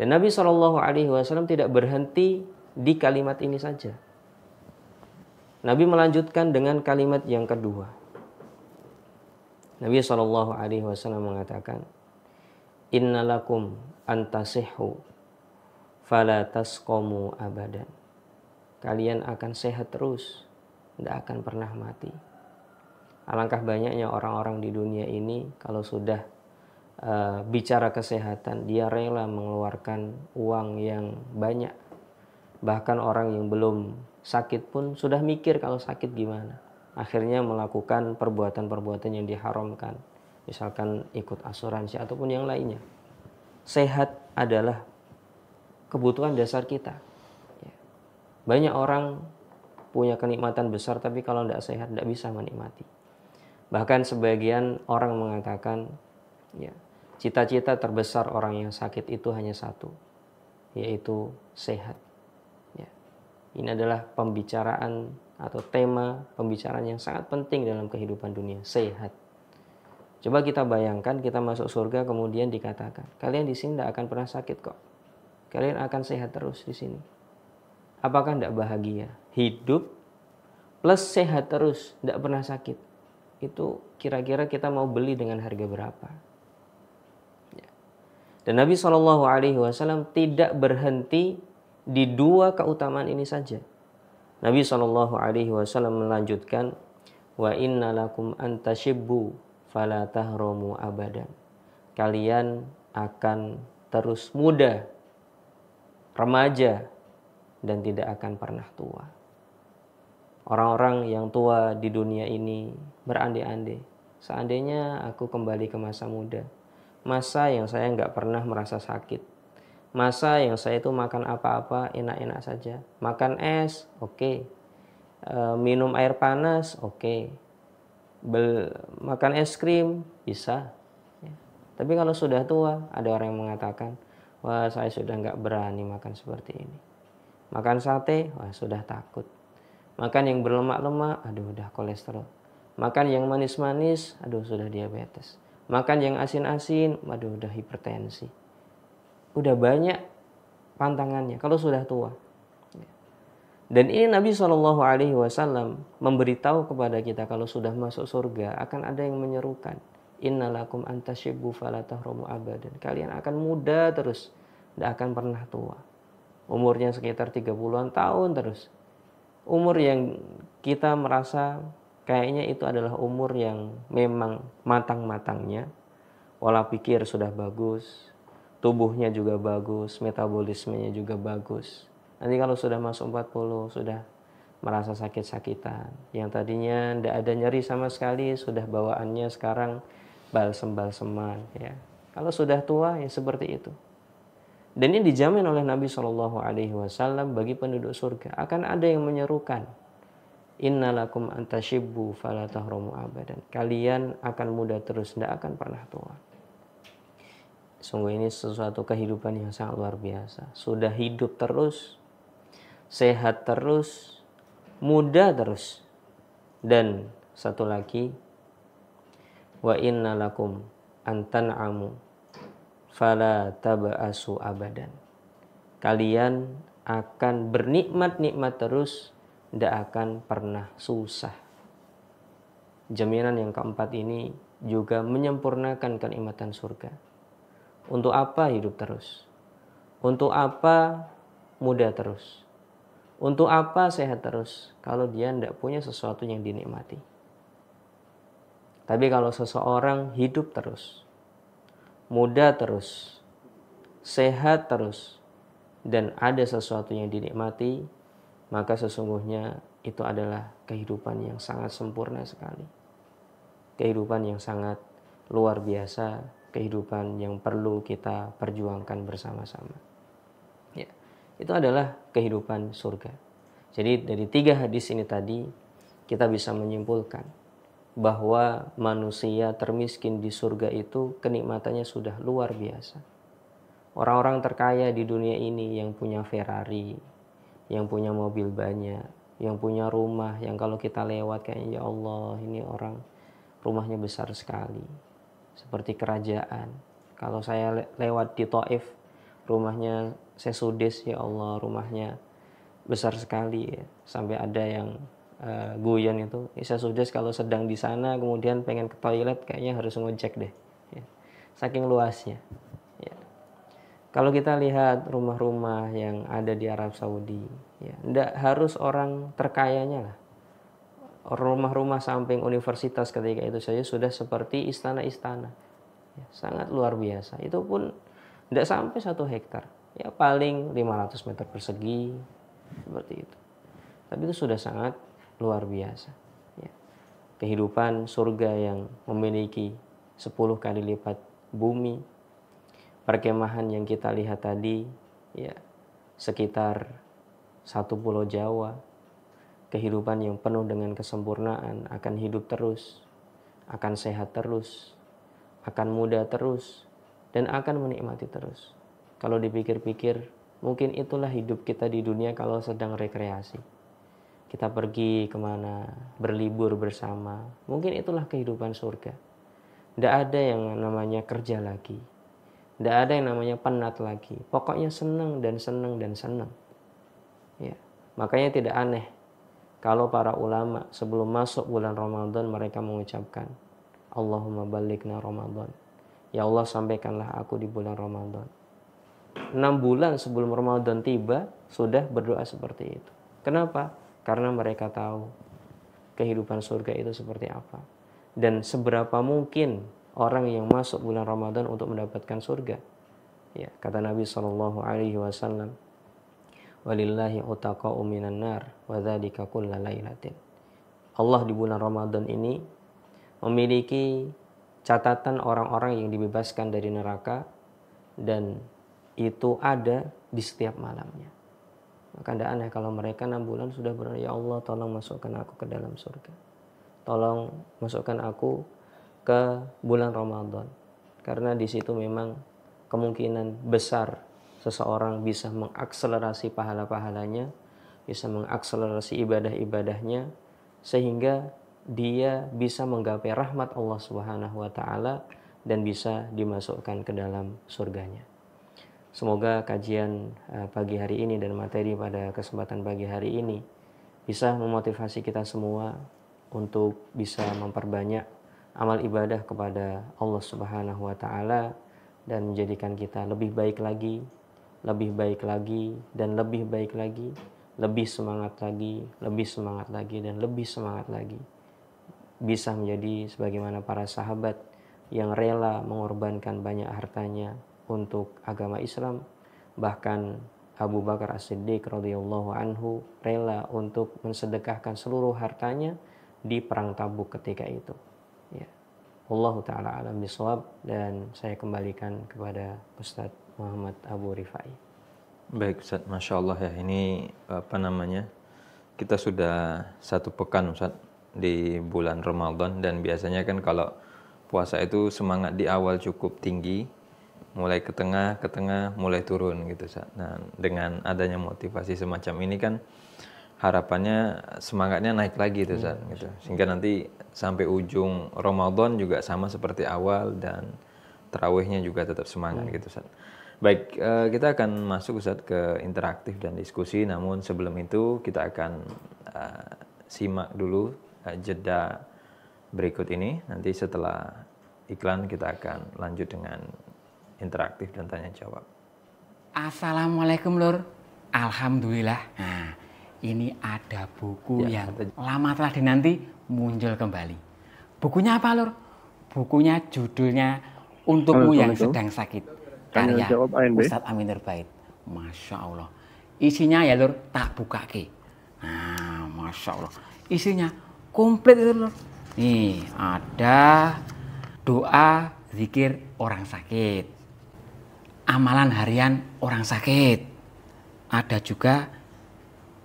Dan Nabi Shallallahu Alaihi Wasallam tidak berhenti di kalimat ini saja. Nabi melanjutkan dengan kalimat yang kedua. Nabi Shallallahu Alaihi Wasallam mengatakan, Innalakum antasihu fala taskomu abadan. Kalian akan sehat terus, tidak akan pernah mati. Alangkah banyaknya orang-orang di dunia ini kalau sudah Eh, bicara kesehatan, dia rela mengeluarkan uang yang banyak. Bahkan orang yang belum sakit pun sudah mikir kalau sakit gimana. Akhirnya melakukan perbuatan-perbuatan yang diharamkan, misalkan ikut asuransi ataupun yang lainnya. Sehat adalah kebutuhan dasar kita. Ya. Banyak orang punya kenikmatan besar tapi kalau tidak sehat tidak bisa menikmati. Bahkan sebagian orang mengatakan ya Cita-cita terbesar orang yang sakit itu hanya satu, yaitu sehat. Ya. Ini adalah pembicaraan atau tema pembicaraan yang sangat penting dalam kehidupan dunia, sehat. Coba kita bayangkan kita masuk surga kemudian dikatakan, kalian di sini tidak akan pernah sakit kok. Kalian akan sehat terus di sini. Apakah tidak bahagia? Hidup plus sehat terus, tidak pernah sakit. Itu kira-kira kita mau beli dengan harga berapa? Dan Nabi Shallallahu Alaihi Wasallam tidak berhenti di dua keutamaan ini saja. Nabi Shallallahu Alaihi Wasallam melanjutkan, wa inna lakum antashibu falatahromu abadan. Kalian akan terus muda, remaja, dan tidak akan pernah tua. Orang-orang yang tua di dunia ini berandai-andai, seandainya aku kembali ke masa muda, masa yang saya nggak pernah merasa sakit, masa yang saya itu makan apa-apa enak-enak saja, makan es oke, okay. E, minum air panas oke, okay. Bel, makan es krim bisa, ya. tapi kalau sudah tua ada orang yang mengatakan wah saya sudah nggak berani makan seperti ini, makan sate wah sudah takut, makan yang berlemak-lemak aduh udah kolesterol, makan yang manis-manis aduh sudah diabetes makan yang asin-asin, waduh udah hipertensi. Udah banyak pantangannya kalau sudah tua. Dan ini Nabi Shallallahu Alaihi Wasallam memberitahu kepada kita kalau sudah masuk surga akan ada yang menyerukan innalakum antasyibu falatahromu abadan. Kalian akan muda terus, tidak akan pernah tua. Umurnya sekitar 30-an tahun terus. Umur yang kita merasa Kayaknya itu adalah umur yang memang matang-matangnya. Pola pikir sudah bagus, tubuhnya juga bagus, metabolismenya juga bagus. Nanti kalau sudah masuk 40, sudah merasa sakit-sakitan. Yang tadinya tidak ada nyeri sama sekali, sudah bawaannya sekarang balsem-balseman. Ya. Kalau sudah tua, ya seperti itu. Dan ini dijamin oleh Nabi Shallallahu Alaihi Wasallam bagi penduduk surga akan ada yang menyerukan innalakum antashibbu falatahrumu abadan. Kalian akan muda terus, tidak akan pernah tua. Sungguh ini sesuatu kehidupan yang sangat luar biasa. Sudah hidup terus, sehat terus, muda terus. Dan satu lagi, wa innalakum antan'amu fala taba'asu abadan. Kalian akan bernikmat-nikmat terus tidak akan pernah susah. Jaminan yang keempat ini juga menyempurnakan kenikmatan surga. Untuk apa hidup terus? Untuk apa muda terus? Untuk apa sehat terus kalau dia tidak punya sesuatu yang dinikmati? Tapi kalau seseorang hidup terus, muda terus, sehat terus, dan ada sesuatu yang dinikmati, maka sesungguhnya itu adalah kehidupan yang sangat sempurna sekali. Kehidupan yang sangat luar biasa, kehidupan yang perlu kita perjuangkan bersama-sama. Ya, itu adalah kehidupan surga. Jadi dari tiga hadis ini tadi kita bisa menyimpulkan bahwa manusia termiskin di surga itu kenikmatannya sudah luar biasa. Orang-orang terkaya di dunia ini yang punya Ferrari, yang punya mobil banyak, yang punya rumah yang kalau kita lewat kayaknya ya Allah ini orang rumahnya besar sekali. Seperti kerajaan. Kalau saya lewat di Taif, rumahnya Sesudis ya Allah, rumahnya besar sekali ya. Sampai ada yang uh, guyon itu, eh, Sesudis kalau sedang di sana kemudian pengen ke toilet kayaknya harus ngecek deh. Ya. Saking luasnya. Kalau kita lihat rumah-rumah yang ada di Arab Saudi, ya, tidak harus orang terkayanya lah. Rumah-rumah samping universitas ketika itu saja sudah seperti istana-istana, ya, sangat luar biasa. Itu pun tidak sampai satu hektar, ya paling 500 meter persegi seperti itu. Tapi itu sudah sangat luar biasa. Ya. Kehidupan surga yang memiliki 10 kali lipat bumi perkemahan yang kita lihat tadi ya sekitar satu pulau Jawa kehidupan yang penuh dengan kesempurnaan akan hidup terus akan sehat terus akan muda terus dan akan menikmati terus kalau dipikir-pikir mungkin itulah hidup kita di dunia kalau sedang rekreasi kita pergi kemana berlibur bersama mungkin itulah kehidupan surga tidak ada yang namanya kerja lagi tidak ada yang namanya penat lagi. Pokoknya senang dan senang dan senang. Ya. Makanya tidak aneh kalau para ulama sebelum masuk bulan Ramadan mereka mengucapkan Allahumma balikna Ramadan. Ya Allah sampaikanlah aku di bulan Ramadan. 6 bulan sebelum Ramadan tiba sudah berdoa seperti itu. Kenapa? Karena mereka tahu kehidupan surga itu seperti apa dan seberapa mungkin orang yang masuk bulan Ramadan untuk mendapatkan surga. Ya, kata Nabi Shallallahu alaihi wasallam, "Walillahi utaqa'u minan nar wa dzalika lailatin." Allah di bulan Ramadan ini memiliki catatan orang-orang yang dibebaskan dari neraka dan itu ada di setiap malamnya. Maka tidak aneh kalau mereka enam bulan sudah berdoa, ya Allah tolong masukkan aku ke dalam surga. Tolong masukkan aku ke bulan Ramadan. Karena di situ memang kemungkinan besar seseorang bisa mengakselerasi pahala-pahalanya, bisa mengakselerasi ibadah-ibadahnya sehingga dia bisa menggapai rahmat Allah Subhanahu wa taala dan bisa dimasukkan ke dalam surganya. Semoga kajian eh, pagi hari ini dan materi pada kesempatan pagi hari ini bisa memotivasi kita semua untuk bisa memperbanyak amal ibadah kepada Allah Subhanahu wa taala dan menjadikan kita lebih baik lagi, lebih baik lagi dan lebih baik lagi, lebih semangat lagi, lebih semangat lagi dan lebih semangat lagi. Bisa menjadi sebagaimana para sahabat yang rela mengorbankan banyak hartanya untuk agama Islam, bahkan Abu Bakar As-Siddiq radhiyallahu anhu rela untuk mensedekahkan seluruh hartanya di perang Tabuk ketika itu. Wallahu ta'ala alam bisawab dan saya kembalikan kepada Ustadz Muhammad Abu Rifai. Baik Ustadz, Masya Allah ya ini apa namanya kita sudah satu pekan Ustadz di bulan Ramadan dan biasanya kan kalau puasa itu semangat di awal cukup tinggi mulai ke tengah ke tengah mulai turun gitu Ustaz. Nah, dengan adanya motivasi semacam ini kan harapannya semangatnya naik lagi itu saat hmm, gitu. sehingga nanti sampai ujung Ramadan juga sama seperti awal dan terawihnya juga tetap semangat hmm. gitu saat baik eh, kita akan masuk saat ke interaktif dan diskusi namun sebelum itu kita akan eh, simak dulu eh, jeda berikut ini nanti setelah iklan kita akan lanjut dengan interaktif dan tanya jawab Assalamualaikum lur Alhamdulillah nah ini ada buku ya, yang betul. lama telah dinanti muncul kembali. Bukunya apa, Lur? Bukunya judulnya Untukmu Yang Sedang Sakit. Karya Ustadz Amin Terbaik. Masya Allah. Isinya ya, Lur, tak buka ke. Nah, Masya Allah. Isinya komplit itu, Lur. Nih, ada doa zikir orang sakit. Amalan harian orang sakit. Ada juga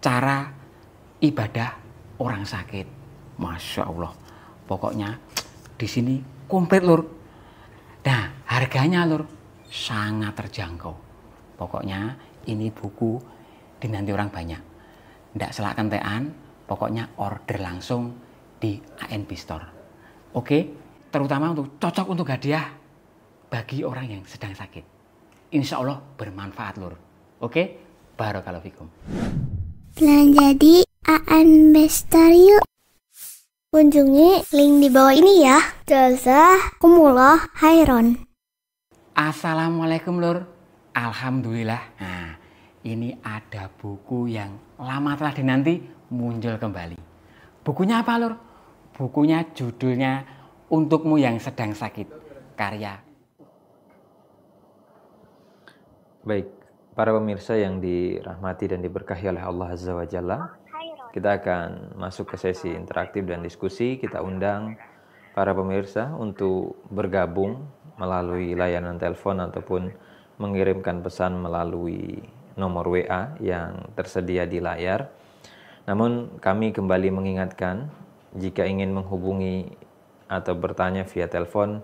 cara ibadah orang sakit. Masya Allah. Pokoknya di sini komplit lur. Nah harganya lur sangat terjangkau. Pokoknya ini buku dinanti orang banyak. Tidak selakan tean, pokoknya order langsung di ANB Store. Oke, terutama untuk cocok untuk hadiah bagi orang yang sedang sakit. Insya Allah bermanfaat lur. Oke, barokallahu fikum. Belanja nah, di AN Bestar yuk. Kunjungi link di bawah ini ya. Jazah kumuloh hairon. Assalamualaikum lur. Alhamdulillah. Nah, ini ada buku yang lama telah dinanti muncul kembali. Bukunya apa lur? Bukunya judulnya Untukmu yang sedang sakit. Karya. Baik, para pemirsa yang dirahmati dan diberkahi oleh Allah Azza wa Jalla, kita akan masuk ke sesi interaktif dan diskusi. Kita undang para pemirsa untuk bergabung melalui layanan telepon ataupun mengirimkan pesan melalui nomor WA yang tersedia di layar. Namun kami kembali mengingatkan jika ingin menghubungi atau bertanya via telepon,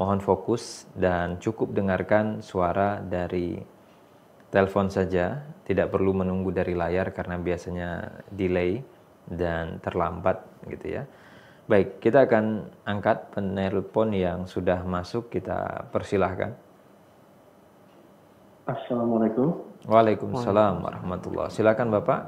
mohon fokus dan cukup dengarkan suara dari telepon saja, tidak perlu menunggu dari layar karena biasanya delay dan terlambat gitu ya. Baik, kita akan angkat penelpon yang sudah masuk, kita persilahkan. Assalamualaikum. Waalaikumsalam warahmatullahi Silakan Bapak.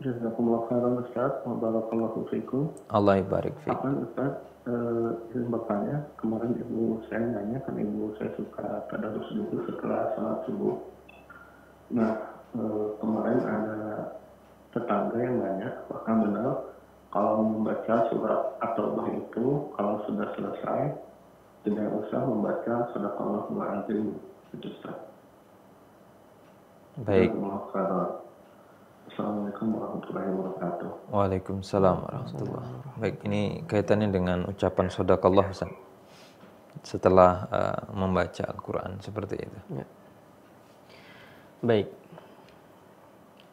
Jazakumullah khairan Ustaz, wabarakallahu fikum. Allah ibarik fikum. Apa Ustaz, eh, izin bertanya, kemarin ibu saya nanya kan ibu saya suka tadarus dulu setelah sholat subuh Nah, eh, kemarin ada tetangga yang nanya, bahkan benar, kalau membaca surat atau bah itu, kalau sudah selesai, tidak usah membaca surat Allah azim itu Ustaz. Baik. Assalamualaikum warahmatullahi wabarakatuh. Waalaikumsalam warahmatullahi wabarakatuh. Baik, ini kaitannya dengan ucapan sodakallah Ustaz. Setelah uh, membaca Al-Quran seperti itu. Ya. Baik.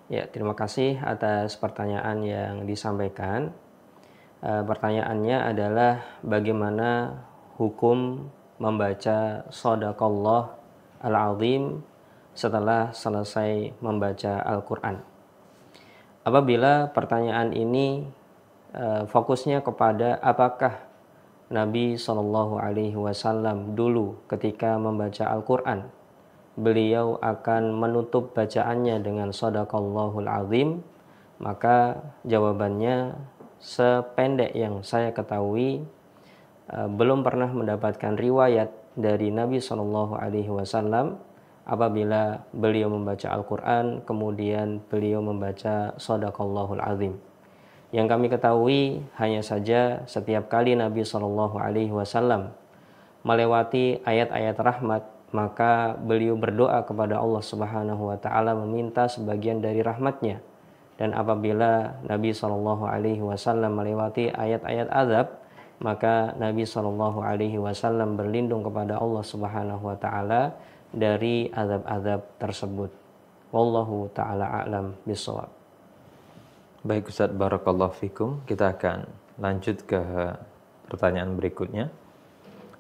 Ya, terima kasih atas pertanyaan yang disampaikan. E, pertanyaannya adalah bagaimana hukum membaca sadaqallah Al-Azim setelah selesai membaca Al-Quran. Apabila pertanyaan ini e, fokusnya kepada apakah Nabi Shallallahu Alaihi Wasallam dulu ketika membaca Al-Quran beliau akan menutup bacaannya dengan sadaqallahul azim maka jawabannya sependek yang saya ketahui eh, belum pernah mendapatkan riwayat dari Nabi Shallallahu Alaihi Wasallam apabila beliau membaca Al-Quran kemudian beliau membaca Sadaqallahul Azim yang kami ketahui hanya saja setiap kali Nabi Shallallahu Alaihi Wasallam melewati ayat-ayat rahmat maka beliau berdoa kepada Allah Subhanahu wa taala meminta sebagian dari rahmatnya dan apabila Nabi Shallallahu alaihi wasallam melewati ayat-ayat azab maka Nabi Shallallahu alaihi wasallam berlindung kepada Allah Subhanahu wa taala dari azab-azab tersebut wallahu taala alam bisawab Baik Ustaz Barakallahu Fikum Kita akan lanjut ke pertanyaan berikutnya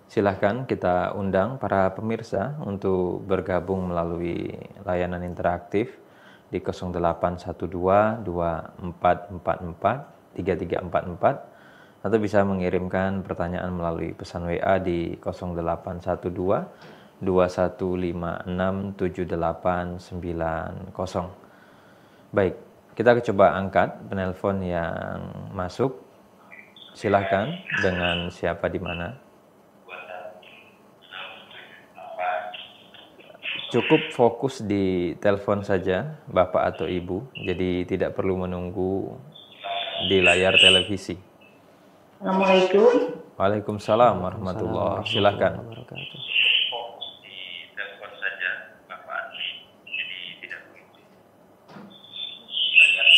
silahkan kita undang para pemirsa untuk bergabung melalui layanan interaktif di 0812 2444 3344 atau bisa mengirimkan pertanyaan melalui pesan WA di 0812 21567890. Baik, kita coba angkat penelpon yang masuk. Silahkan dengan siapa di mana. Cukup fokus di telepon saja, Bapak atau Ibu. Jadi tidak perlu menunggu di layar televisi. Assalamualaikum. Waalaikumsalam warahmatullahi wabarakatuh. Silahkan.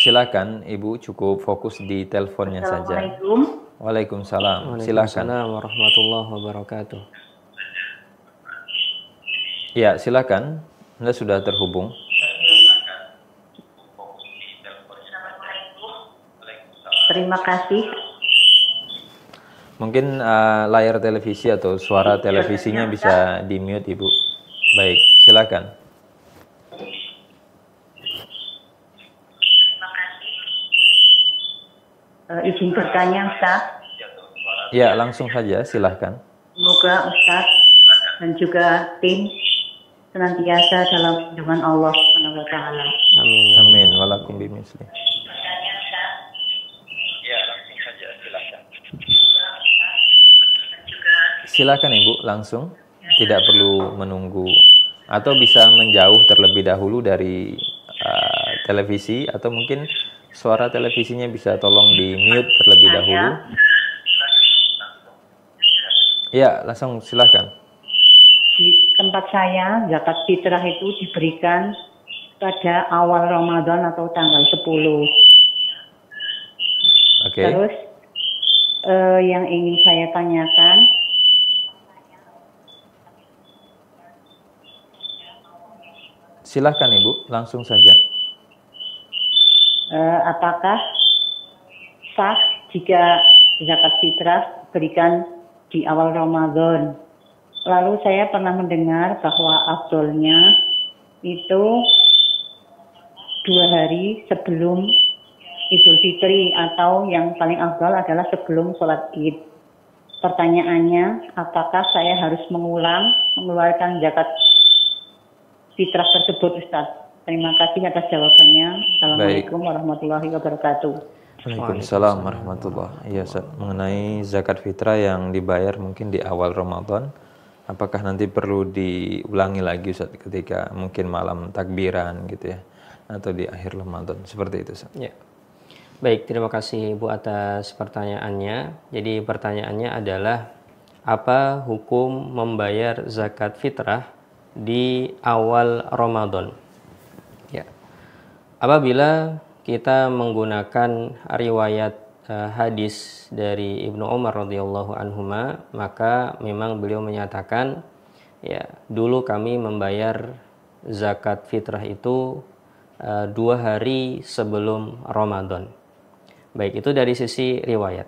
Silakan Ibu cukup fokus di teleponnya saja. Waalaikumsalam. Waalaikumsalam. Silakan. Waalaikumsalam warahmatullahi wabarakatuh. Ya, silakan. Anda sudah terhubung. Terima kasih. Mungkin uh, layar televisi atau suara iya, televisinya bisa di mute, Ibu. Baik, silakan. Uh, izin bertanya, Ustaz. Ya, langsung saja, silahkan. Semoga Ustaz dan juga tim senantiasa dalam lindungan Allah Subhanahu wa taala. Amin. Amin. Walakum bimisli. Ya, silakan Ibu langsung tidak perlu menunggu atau bisa menjauh terlebih dahulu dari uh, televisi atau mungkin suara televisinya bisa tolong di mute terlebih dahulu. Ya, langsung silakan tempat saya zakat fitrah itu diberikan pada awal Ramadan atau tanggal 10. Okay. Terus uh, yang ingin saya tanyakan Silahkan Ibu, langsung saja. Uh, apakah sah jika zakat fitrah berikan di awal Ramadan? Lalu saya pernah mendengar bahwa Abdulnya itu dua hari sebelum Idul Fitri atau yang paling afdol adalah sebelum sholat id. Pertanyaannya, apakah saya harus mengulang mengeluarkan zakat fitrah tersebut Ustadz? Terima kasih atas jawabannya. Assalamualaikum warahmatullahi wabarakatuh. Waalaikumsalam warahmatullahi wabarakatuh. Ya, Ustaz. mengenai zakat fitrah yang dibayar mungkin di awal Ramadan, apakah nanti perlu diulangi lagi Ustaz ketika mungkin malam takbiran gitu ya atau di akhir Ramadan seperti itu Ustaz. Ya. Baik, terima kasih Ibu atas pertanyaannya. Jadi pertanyaannya adalah apa hukum membayar zakat fitrah di awal Ramadan? Ya. Apabila kita menggunakan riwayat uh, hadis dari Ibnu Umar radhiyallahu anhuma maka memang beliau menyatakan ya dulu kami membayar zakat fitrah itu uh, dua hari sebelum Ramadan baik itu dari sisi riwayat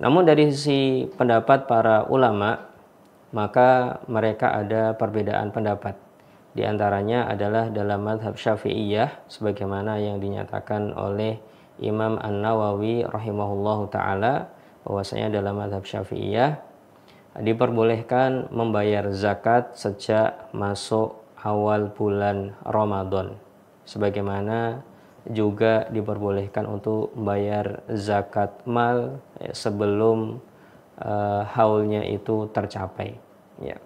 namun dari sisi pendapat para ulama maka mereka ada perbedaan pendapat di antaranya adalah dalam madhab syafi'iyah sebagaimana yang dinyatakan oleh Imam An-Nawawi rahimahullah taala bahwasanya dalam madhab Syafi'iyah diperbolehkan membayar zakat sejak masuk awal bulan Ramadan sebagaimana juga diperbolehkan untuk membayar zakat mal eh, sebelum uh, haulnya itu tercapai ya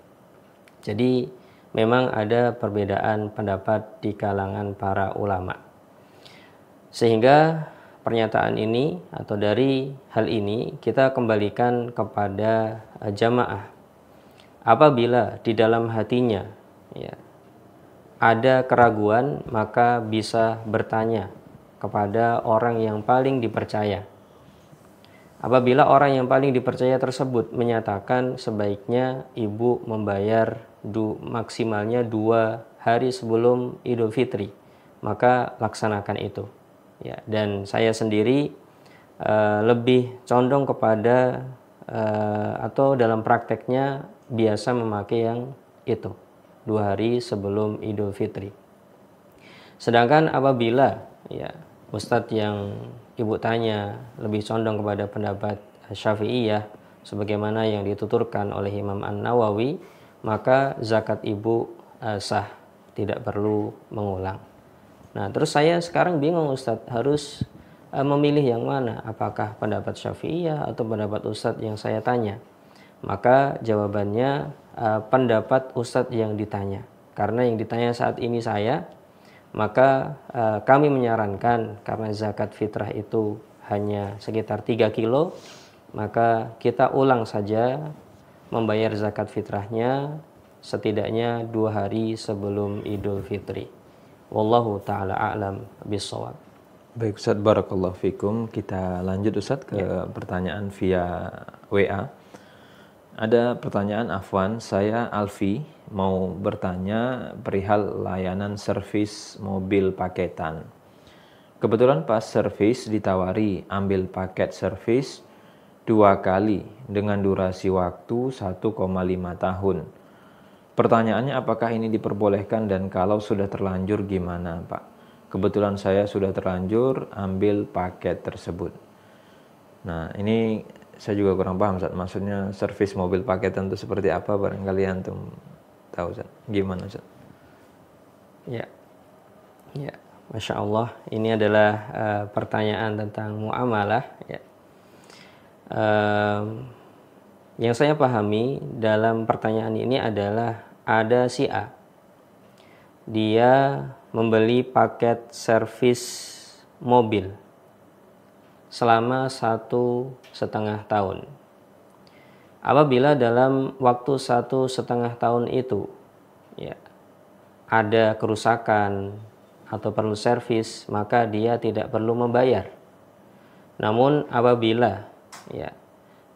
jadi memang ada perbedaan pendapat di kalangan para ulama sehingga pernyataan ini atau dari hal ini kita kembalikan kepada eh, jamaah. Apabila di dalam hatinya ya, ada keraguan maka bisa bertanya kepada orang yang paling dipercaya. Apabila orang yang paling dipercaya tersebut menyatakan sebaiknya ibu membayar du, maksimalnya dua hari sebelum Idul Fitri, maka laksanakan itu ya dan saya sendiri uh, lebih condong kepada uh, atau dalam prakteknya biasa memakai yang itu dua hari sebelum Idul Fitri. Sedangkan apabila ya Ustadz yang ibu tanya lebih condong kepada pendapat Syafi'iyah sebagaimana yang dituturkan oleh Imam An Nawawi maka zakat ibu uh, sah tidak perlu mengulang. Nah, terus saya sekarang bingung Ustadz harus uh, memilih yang mana? Apakah pendapat Syafi'iyah atau pendapat Ustadz yang saya tanya? Maka jawabannya uh, pendapat Ustadz yang ditanya. Karena yang ditanya saat ini saya, maka uh, kami menyarankan karena zakat fitrah itu hanya sekitar 3 kilo, maka kita ulang saja membayar zakat fitrahnya setidaknya dua hari sebelum Idul Fitri. Wallahu taala a'lam bisawab. Baik Ustaz barakallahu fikum. Kita lanjut Ustaz ke ya. pertanyaan via WA. Ada pertanyaan Afwan, saya Alfi mau bertanya perihal layanan servis mobil paketan. Kebetulan pas servis ditawari ambil paket servis dua kali dengan durasi waktu 1,5 tahun Pertanyaannya apakah ini diperbolehkan dan kalau sudah terlanjur gimana Pak? Kebetulan saya sudah terlanjur ambil paket tersebut. Nah ini saya juga kurang paham saat Maksudnya servis mobil paket tentu seperti apa barangkali antum tahu Zat. Gimana Zat? Ya. Ya. Masya Allah, ini adalah uh, pertanyaan tentang muamalah. Ya. Um, yang saya pahami dalam pertanyaan ini adalah ada si A. Dia membeli paket servis mobil selama satu setengah tahun. Apabila dalam waktu satu setengah tahun itu ya, ada kerusakan atau perlu servis, maka dia tidak perlu membayar. Namun apabila ya,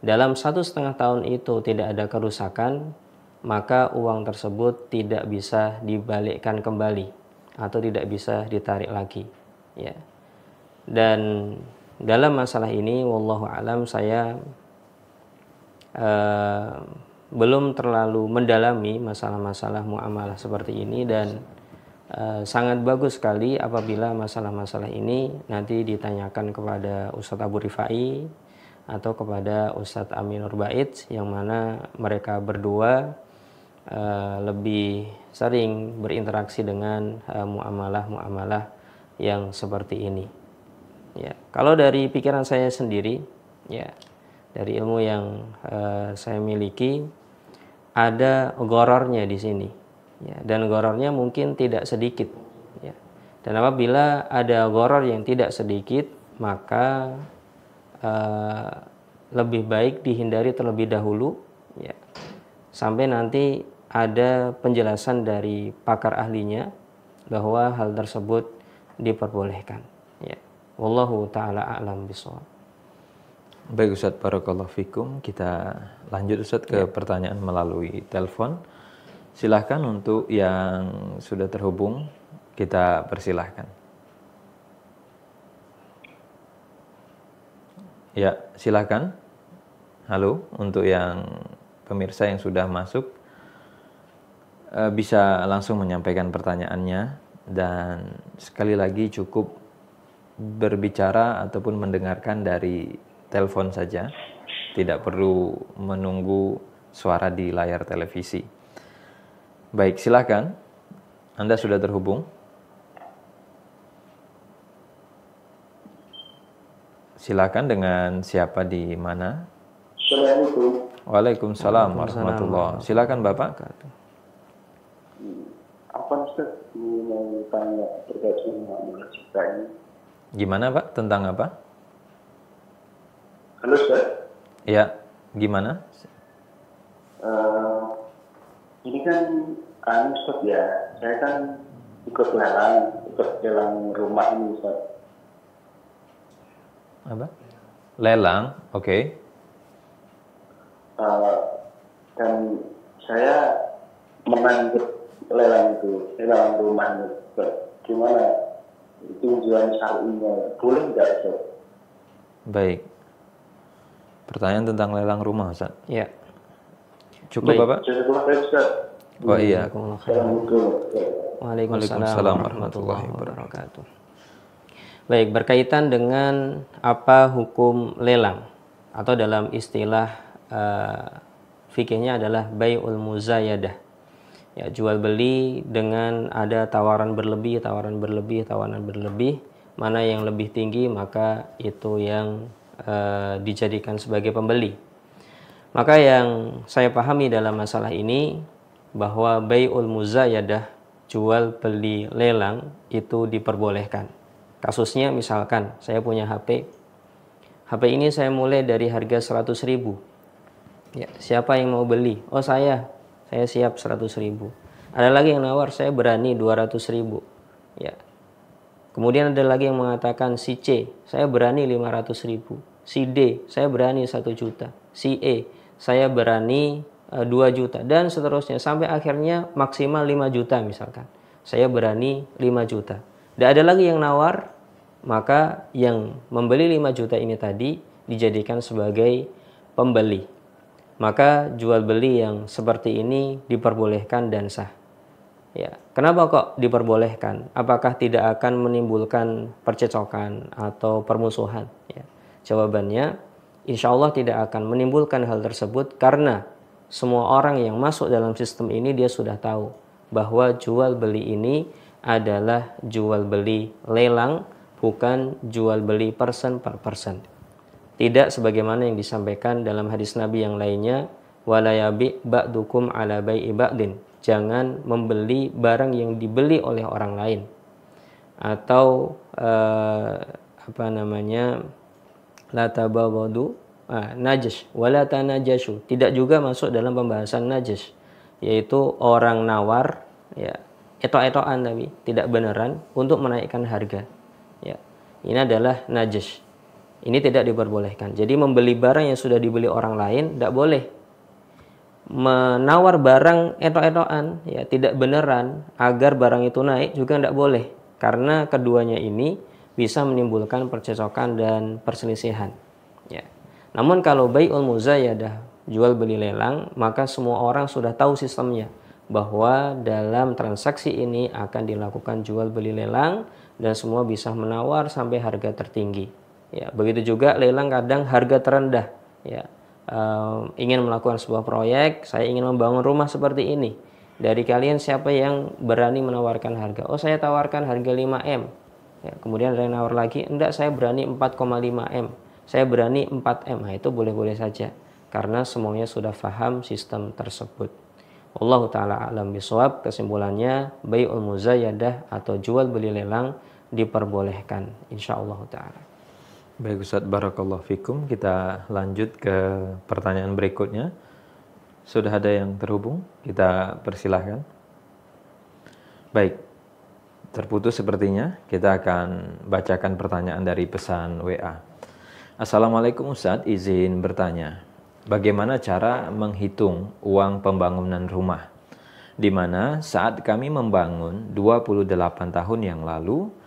dalam satu setengah tahun itu tidak ada kerusakan, maka uang tersebut tidak bisa dibalikkan kembali atau tidak bisa ditarik lagi ya dan dalam masalah ini wallahu alam saya uh, belum terlalu mendalami masalah-masalah muamalah seperti ini dan eh, sangat bagus sekali apabila masalah-masalah ini nanti ditanyakan kepada Ustadz Abu Rifai atau kepada Ustadz Aminur Bait yang mana mereka berdua Eh, lebih sering berinteraksi dengan eh, muamalah-muamalah yang seperti ini. Ya, kalau dari pikiran saya sendiri, ya dari ilmu yang uh, saya miliki ada gorornya di sini, ya, dan gorornya mungkin tidak sedikit. Ya. Dan apabila ada goror yang tidak sedikit, maka uh, lebih baik dihindari terlebih dahulu, ya, sampai nanti ada penjelasan dari pakar ahlinya bahwa hal tersebut diperbolehkan. Ya. Wallahu taala a'lam bishawab. Baik Ustadz Barakallahu Fikum Kita lanjut Ustadz ke ya. pertanyaan melalui telepon Silahkan untuk yang sudah terhubung Kita persilahkan Ya silahkan Halo untuk yang pemirsa yang sudah masuk Eh, bisa langsung menyampaikan pertanyaannya dan sekali lagi cukup berbicara ataupun mendengarkan dari telepon saja, tidak perlu menunggu suara di layar televisi. Baik, silakan. Anda sudah terhubung. Silakan dengan siapa di mana? Assalamualaikum. Waalaikumsalam warahmatullahi. Silakan Bapak apa Ustaz mau tanya terkait sama cerita ini? Gimana Pak? Tentang apa? Halo Ustaz. Ya, gimana? Uh, ini kan anu Ustaz ya, saya kan ikut lelang, ikut lelang rumah ini Ustaz. Apa? Lelang, oke. Okay. Uh, eh, dan saya menang lelang itu lelang rumah itu gimana tujuan syar'inya boleh nggak Ustaz? baik pertanyaan tentang lelang rumah Ustaz ya cukup baik. Bapak Oh iya. Waalaikumsalam warahmatullahi wabarakatuh. Baik, berkaitan dengan apa hukum lelang atau dalam istilah uh, fikihnya adalah bayul muzayadah ya jual beli dengan ada tawaran berlebih, tawaran berlebih, tawaran berlebih, mana yang lebih tinggi maka itu yang e, dijadikan sebagai pembeli. Maka yang saya pahami dalam masalah ini bahwa bayul muzayadah jual beli lelang itu diperbolehkan. Kasusnya misalkan saya punya HP. HP ini saya mulai dari harga 100.000. Ya, siapa yang mau beli? Oh, saya saya siap 100 ribu. Ada lagi yang nawar, saya berani 200 ribu. Ya. Kemudian ada lagi yang mengatakan si C, saya berani 500 ribu. Si D, saya berani 1 juta. Si E, saya berani 2 eh, juta. Dan seterusnya, sampai akhirnya maksimal 5 juta misalkan. Saya berani 5 juta. Tidak ada lagi yang nawar, maka yang membeli 5 juta ini tadi dijadikan sebagai pembeli maka jual beli yang seperti ini diperbolehkan dan sah. Ya, kenapa kok diperbolehkan? Apakah tidak akan menimbulkan percecokan atau permusuhan? Ya. Jawabannya, insya Allah tidak akan menimbulkan hal tersebut karena semua orang yang masuk dalam sistem ini dia sudah tahu bahwa jual beli ini adalah jual beli lelang bukan jual beli person per person tidak sebagaimana yang disampaikan dalam hadis Nabi yang lainnya walayabi ba'dukum ala bai'i ba'din jangan membeli barang yang dibeli oleh orang lain atau eh, apa namanya latabawadu tabawadu ah, najis walata tidak juga masuk dalam pembahasan najis, yaitu orang nawar ya eto-etoan tapi tidak beneran untuk menaikkan harga ya ini adalah najis. Ini tidak diperbolehkan. Jadi membeli barang yang sudah dibeli orang lain tidak boleh. Menawar barang eno-enoan ya tidak beneran agar barang itu naik juga tidak boleh karena keduanya ini bisa menimbulkan percecokan dan perselisihan. Ya. Namun kalau bai'ul muzayadah jual beli lelang maka semua orang sudah tahu sistemnya bahwa dalam transaksi ini akan dilakukan jual beli lelang dan semua bisa menawar sampai harga tertinggi. Ya, begitu juga lelang kadang harga terendah. Ya, um, ingin melakukan sebuah proyek, saya ingin membangun rumah seperti ini. Dari kalian siapa yang berani menawarkan harga? Oh, saya tawarkan harga 5M. Ya, kemudian ada yang nawar lagi, enggak saya berani 4,5M. Saya berani 4M. Nah, itu boleh-boleh saja karena semuanya sudah paham sistem tersebut. Allah taala alam bisawab kesimpulannya bayul muzayyadah atau jual beli lelang diperbolehkan insyaallah taala. Baik Ustadz Barakallah Fikum, kita lanjut ke pertanyaan berikutnya. Sudah ada yang terhubung? Kita persilahkan. Baik, terputus sepertinya. Kita akan bacakan pertanyaan dari pesan WA. Assalamualaikum Ustadz, izin bertanya. Bagaimana cara menghitung uang pembangunan rumah? Di mana saat kami membangun 28 tahun yang lalu,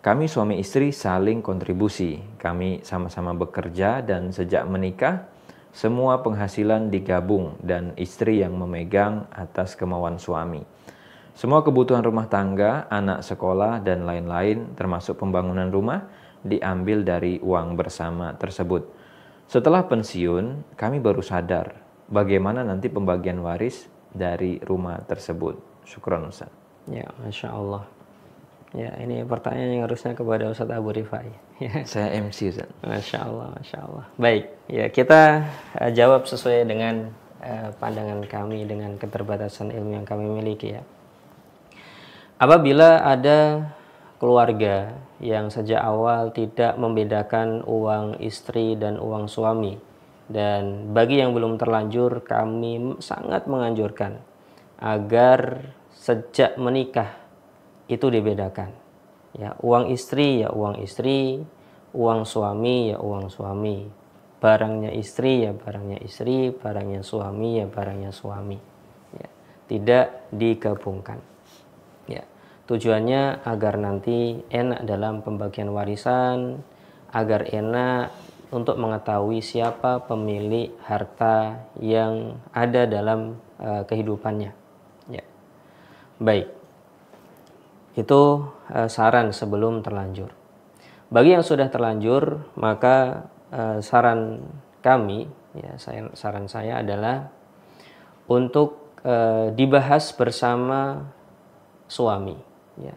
kami suami istri saling kontribusi. Kami sama-sama bekerja dan sejak menikah, semua penghasilan digabung dan istri yang memegang atas kemauan suami. Semua kebutuhan rumah tangga, anak sekolah, dan lain-lain termasuk pembangunan rumah diambil dari uang bersama tersebut. Setelah pensiun, kami baru sadar bagaimana nanti pembagian waris dari rumah tersebut. Syukron Ustaz. Ya, Masya Allah. Ya, ini pertanyaan yang harusnya kepada Ustadz Abu Rifai. Saya MC, Ustadz. Masya Allah, Masya Allah. Baik, ya kita uh, jawab sesuai dengan uh, pandangan kami, dengan keterbatasan ilmu yang kami miliki ya. Apabila ada keluarga yang sejak awal tidak membedakan uang istri dan uang suami, dan bagi yang belum terlanjur, kami sangat menganjurkan agar sejak menikah itu dibedakan. Ya, uang istri ya uang istri, uang suami ya uang suami. Barangnya istri ya barangnya istri, barangnya suami ya barangnya suami. Ya, tidak digabungkan. Ya. Tujuannya agar nanti enak dalam pembagian warisan, agar enak untuk mengetahui siapa pemilik harta yang ada dalam uh, kehidupannya. Ya. Baik. Itu eh, saran sebelum terlanjur. Bagi yang sudah terlanjur, maka eh, saran kami, ya saya, saran saya adalah untuk eh, dibahas bersama suami, ya.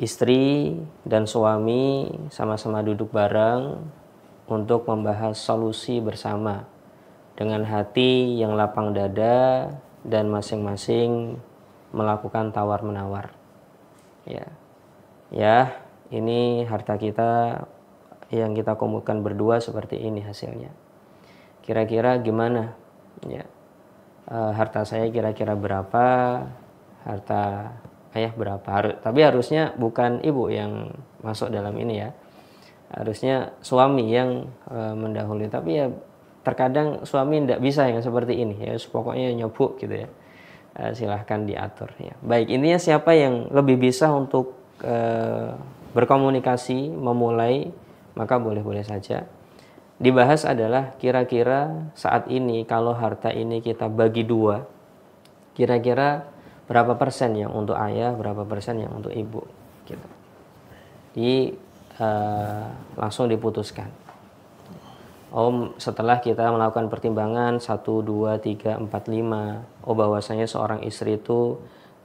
Istri dan suami sama-sama duduk bareng untuk membahas solusi bersama dengan hati yang lapang dada dan masing-masing melakukan tawar-menawar ya ya ini harta kita yang kita kumpulkan berdua seperti ini hasilnya kira-kira gimana ya e, harta saya kira-kira berapa harta ayah berapa harus tapi harusnya bukan ibu yang masuk dalam ini ya harusnya suami yang e, mendahului tapi ya terkadang suami tidak bisa yang seperti ini ya pokoknya nyobuk gitu ya uh, silahkan diatur ya. Baik intinya siapa yang lebih bisa untuk uh, berkomunikasi memulai maka boleh-boleh saja. Dibahas adalah kira-kira saat ini kalau harta ini kita bagi dua, kira-kira berapa persen yang untuk ayah, berapa persen yang untuk ibu, gitu. Di uh, langsung diputuskan. Om setelah kita melakukan pertimbangan 1, 2, 3, 4, 5 oh bahwasanya seorang istri itu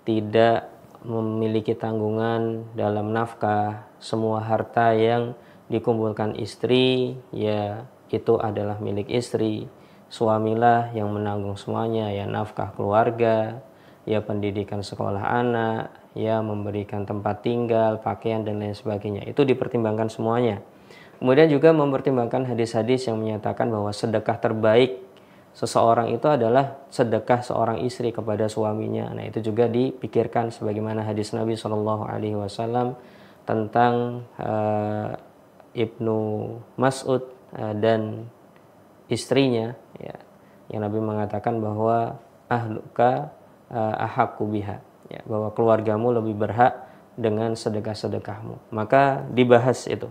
tidak memiliki tanggungan dalam nafkah semua harta yang dikumpulkan istri ya itu adalah milik istri suamilah yang menanggung semuanya ya nafkah keluarga ya pendidikan sekolah anak ya memberikan tempat tinggal pakaian dan lain sebagainya itu dipertimbangkan semuanya kemudian juga mempertimbangkan hadis-hadis yang menyatakan bahwa sedekah terbaik seseorang itu adalah sedekah seorang istri kepada suaminya. Nah, itu juga dipikirkan sebagaimana hadis Nabi Shallallahu alaihi wasallam tentang uh, Ibnu Mas'ud uh, dan istrinya ya. Yang Nabi mengatakan bahwa ahluka uh, eh, ahaku biha, ya, bahwa keluargamu lebih berhak dengan sedekah-sedekahmu. Maka dibahas itu.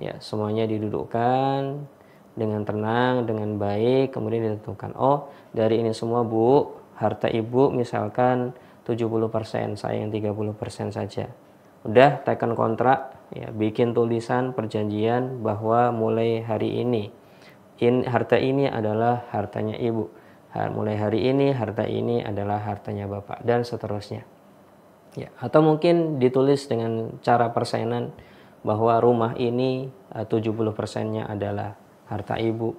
Ya, semuanya didudukkan dengan tenang, dengan baik, kemudian ditentukan, oh dari ini semua bu, harta ibu misalkan 70%, saya yang 30% saja. Udah tekan kontrak, ya, bikin tulisan perjanjian bahwa mulai hari ini, in, harta ini adalah hartanya ibu. Mulai hari ini, harta ini adalah hartanya bapak, dan seterusnya. Ya, atau mungkin ditulis dengan cara persenan bahwa rumah ini 70 eh, persennya adalah harta ibu,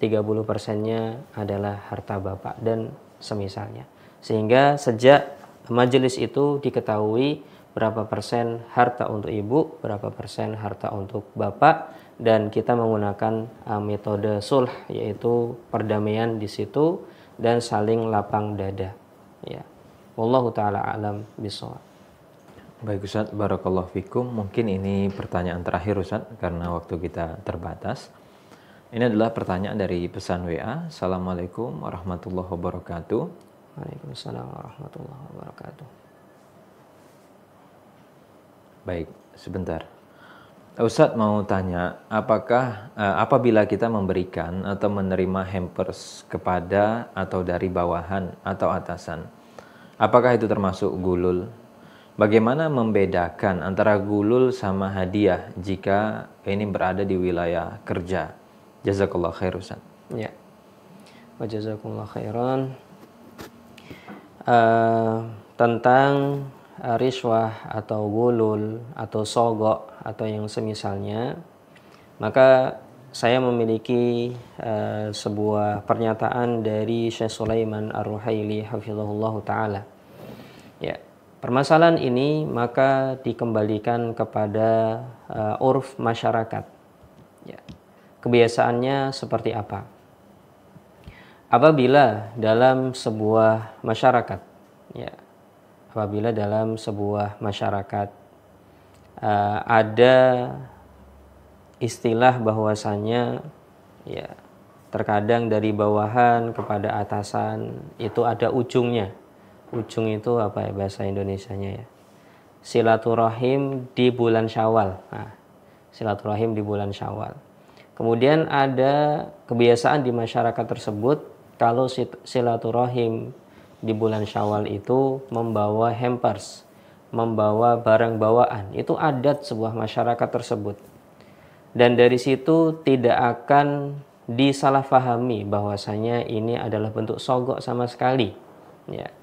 30 persennya adalah harta bapak dan semisalnya. Sehingga sejak majelis itu diketahui berapa persen harta untuk ibu, berapa persen harta untuk bapak, dan kita menggunakan eh, metode sulh yaitu perdamaian di situ dan saling lapang dada. Ya. Wallahu taala alam bisawab. Baik Ustaz, barakallahu fikum. Mungkin ini pertanyaan terakhir Ustaz karena waktu kita terbatas. Ini adalah pertanyaan dari pesan WA. Assalamualaikum warahmatullahi wabarakatuh. Waalaikumsalam warahmatullahi wabarakatuh. Baik, sebentar. Ustadz mau tanya, apakah eh, apabila kita memberikan atau menerima hampers kepada atau dari bawahan atau atasan, apakah itu termasuk gulul? Bagaimana membedakan antara gulul sama hadiah jika ini berada di wilayah kerja? Jazakallah khair Ustaz. Ya. Wa jazakumullah khairan. Uh, tentang uh, riswah atau gulul atau sogok atau yang semisalnya maka saya memiliki uh, sebuah pernyataan dari Syekh Sulaiman Ar-Ruhaili hafizahullah taala. Ya, permasalahan ini maka dikembalikan kepada uh, urf masyarakat. Ya, kebiasaannya seperti apa. Apabila dalam sebuah masyarakat, ya, apabila dalam sebuah masyarakat uh, ada istilah bahwasannya, ya, terkadang dari bawahan kepada atasan itu ada ujungnya. Ujung itu apa ya bahasa indonesia nya ya? Silaturahim di bulan Syawal. Nah, silaturahim di bulan Syawal. Kemudian ada kebiasaan di masyarakat tersebut kalau silaturahim di bulan Syawal itu membawa hampers, membawa barang bawaan. Itu adat sebuah masyarakat tersebut. Dan dari situ tidak akan disalahfahami bahwasanya ini adalah bentuk sogok sama sekali. Ya.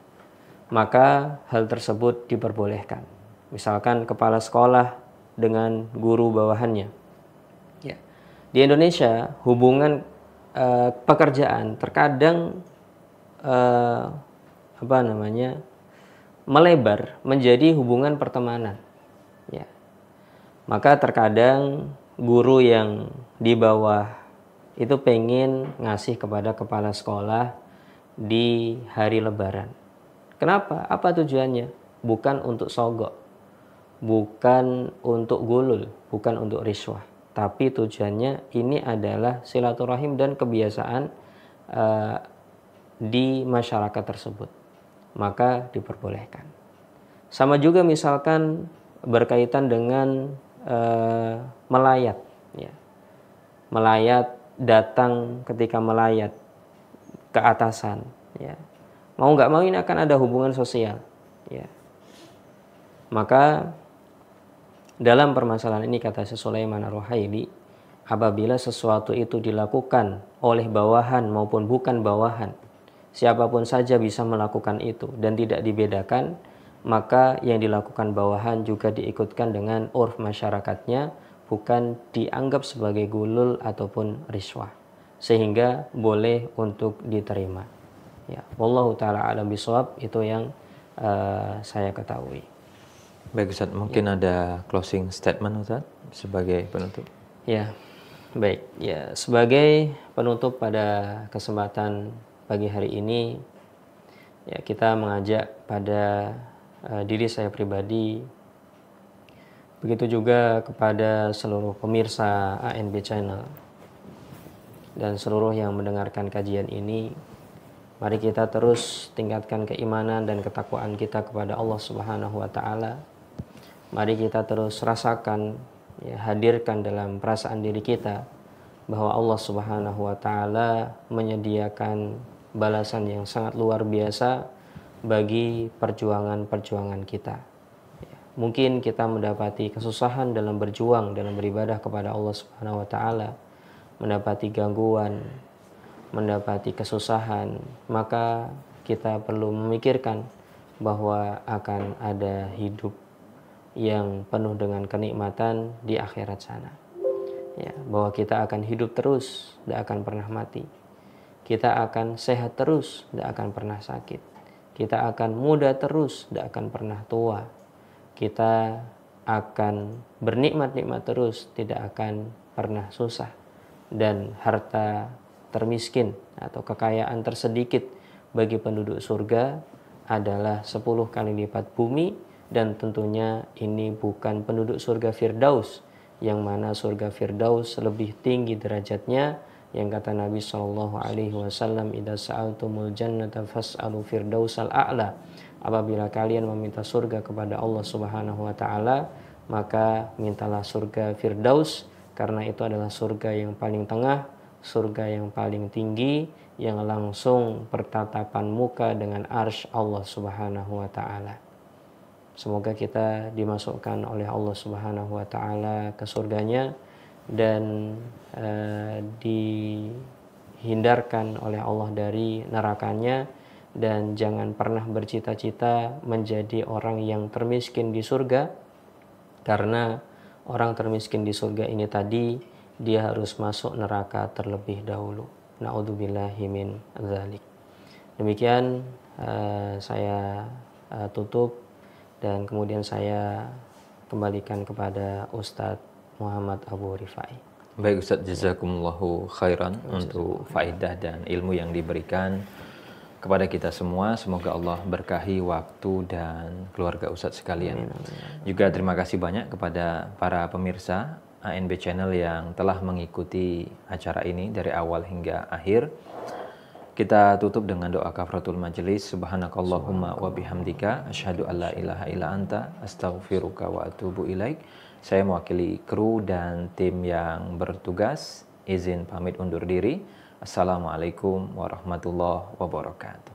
Maka hal tersebut diperbolehkan. Misalkan kepala sekolah dengan guru bawahannya di Indonesia, hubungan uh, pekerjaan terkadang uh, apa namanya melebar menjadi hubungan pertemanan. Ya. Maka terkadang guru yang di bawah itu pengen ngasih kepada kepala sekolah di hari lebaran. Kenapa? Apa tujuannya? Bukan untuk sogok, bukan untuk gulul, bukan untuk riswah tapi tujuannya ini adalah silaturahim dan kebiasaan uh, di masyarakat tersebut maka diperbolehkan sama juga misalkan berkaitan dengan uh, melayat ya melayat datang ketika melayat ke atasan ya mau nggak mau ini akan ada hubungan sosial ya maka dalam permasalahan ini kata Sulaiman Ar-Ruhaili, apabila sesuatu itu dilakukan oleh bawahan maupun bukan bawahan, siapapun saja bisa melakukan itu dan tidak dibedakan, maka yang dilakukan bawahan juga diikutkan dengan urf masyarakatnya, bukan dianggap sebagai gulul ataupun riswah. Sehingga boleh untuk diterima. Ya, wallahu taala alam bisawab itu yang uh, saya ketahui. Baik Ustaz, ya. mungkin ya. ada closing statement Ustaz sebagai penutup. Ya, baik. Ya, sebagai penutup pada kesempatan pagi hari ini, ya kita mengajak pada uh, diri saya pribadi, begitu juga kepada seluruh pemirsa ANB Channel dan seluruh yang mendengarkan kajian ini. Mari kita terus tingkatkan keimanan dan ketakwaan kita kepada Allah Subhanahu wa taala mari kita terus rasakan ya, hadirkan dalam perasaan diri kita bahwa Allah Subhanahu wa taala menyediakan balasan yang sangat luar biasa bagi perjuangan-perjuangan kita. Ya, mungkin kita mendapati kesusahan dalam berjuang dalam beribadah kepada Allah Subhanahu wa taala, mendapati gangguan, mendapati kesusahan, maka kita perlu memikirkan bahwa akan ada hidup yang penuh dengan kenikmatan di akhirat sana. Ya, bahwa kita akan hidup terus, tidak akan pernah mati. Kita akan sehat terus, tidak akan pernah sakit. Kita akan muda terus, tidak akan pernah tua. Kita akan bernikmat-nikmat terus, tidak akan pernah susah. Dan harta termiskin atau kekayaan tersedikit bagi penduduk surga adalah 10 kali lipat bumi dan tentunya ini bukan penduduk surga Firdaus yang mana surga Firdaus lebih tinggi derajatnya yang kata Nabi Shallallahu Alaihi Wasallam idza sa'altumul jannata fas'alu firdausal a'la apabila kalian meminta surga kepada Allah Subhanahu wa taala maka mintalah surga firdaus karena itu adalah surga yang paling tengah surga yang paling tinggi yang langsung pertatapan muka dengan arsh Allah Subhanahu wa taala Semoga kita dimasukkan oleh Allah Subhanahu wa taala ke surganya dan uh, dihindarkan oleh Allah dari nerakanya dan jangan pernah bercita-cita menjadi orang yang termiskin di surga karena orang termiskin di surga ini tadi dia harus masuk neraka terlebih dahulu. Naudzubillahi min dzalik. Demikian uh, saya uh, tutup dan kemudian saya kembalikan kepada Ustadz Muhammad Abu Rifai. Baik Ustadz, jazakumullahu khairan Ustaz. untuk faidah dan ilmu yang diberikan kepada kita semua. Semoga Allah berkahi waktu dan keluarga Ustadz sekalian. Amin, amin. Juga terima kasih banyak kepada para pemirsa ANB Channel yang telah mengikuti acara ini dari awal hingga akhir. Kita tutup dengan doa kafratul majelis. Subhanakallahumma wa bihamdika asyhadu alla ilaha illa anta astaghfiruka wa atubu ilaik. Saya mewakili kru dan tim yang bertugas izin pamit undur diri. Assalamualaikum warahmatullahi wabarakatuh.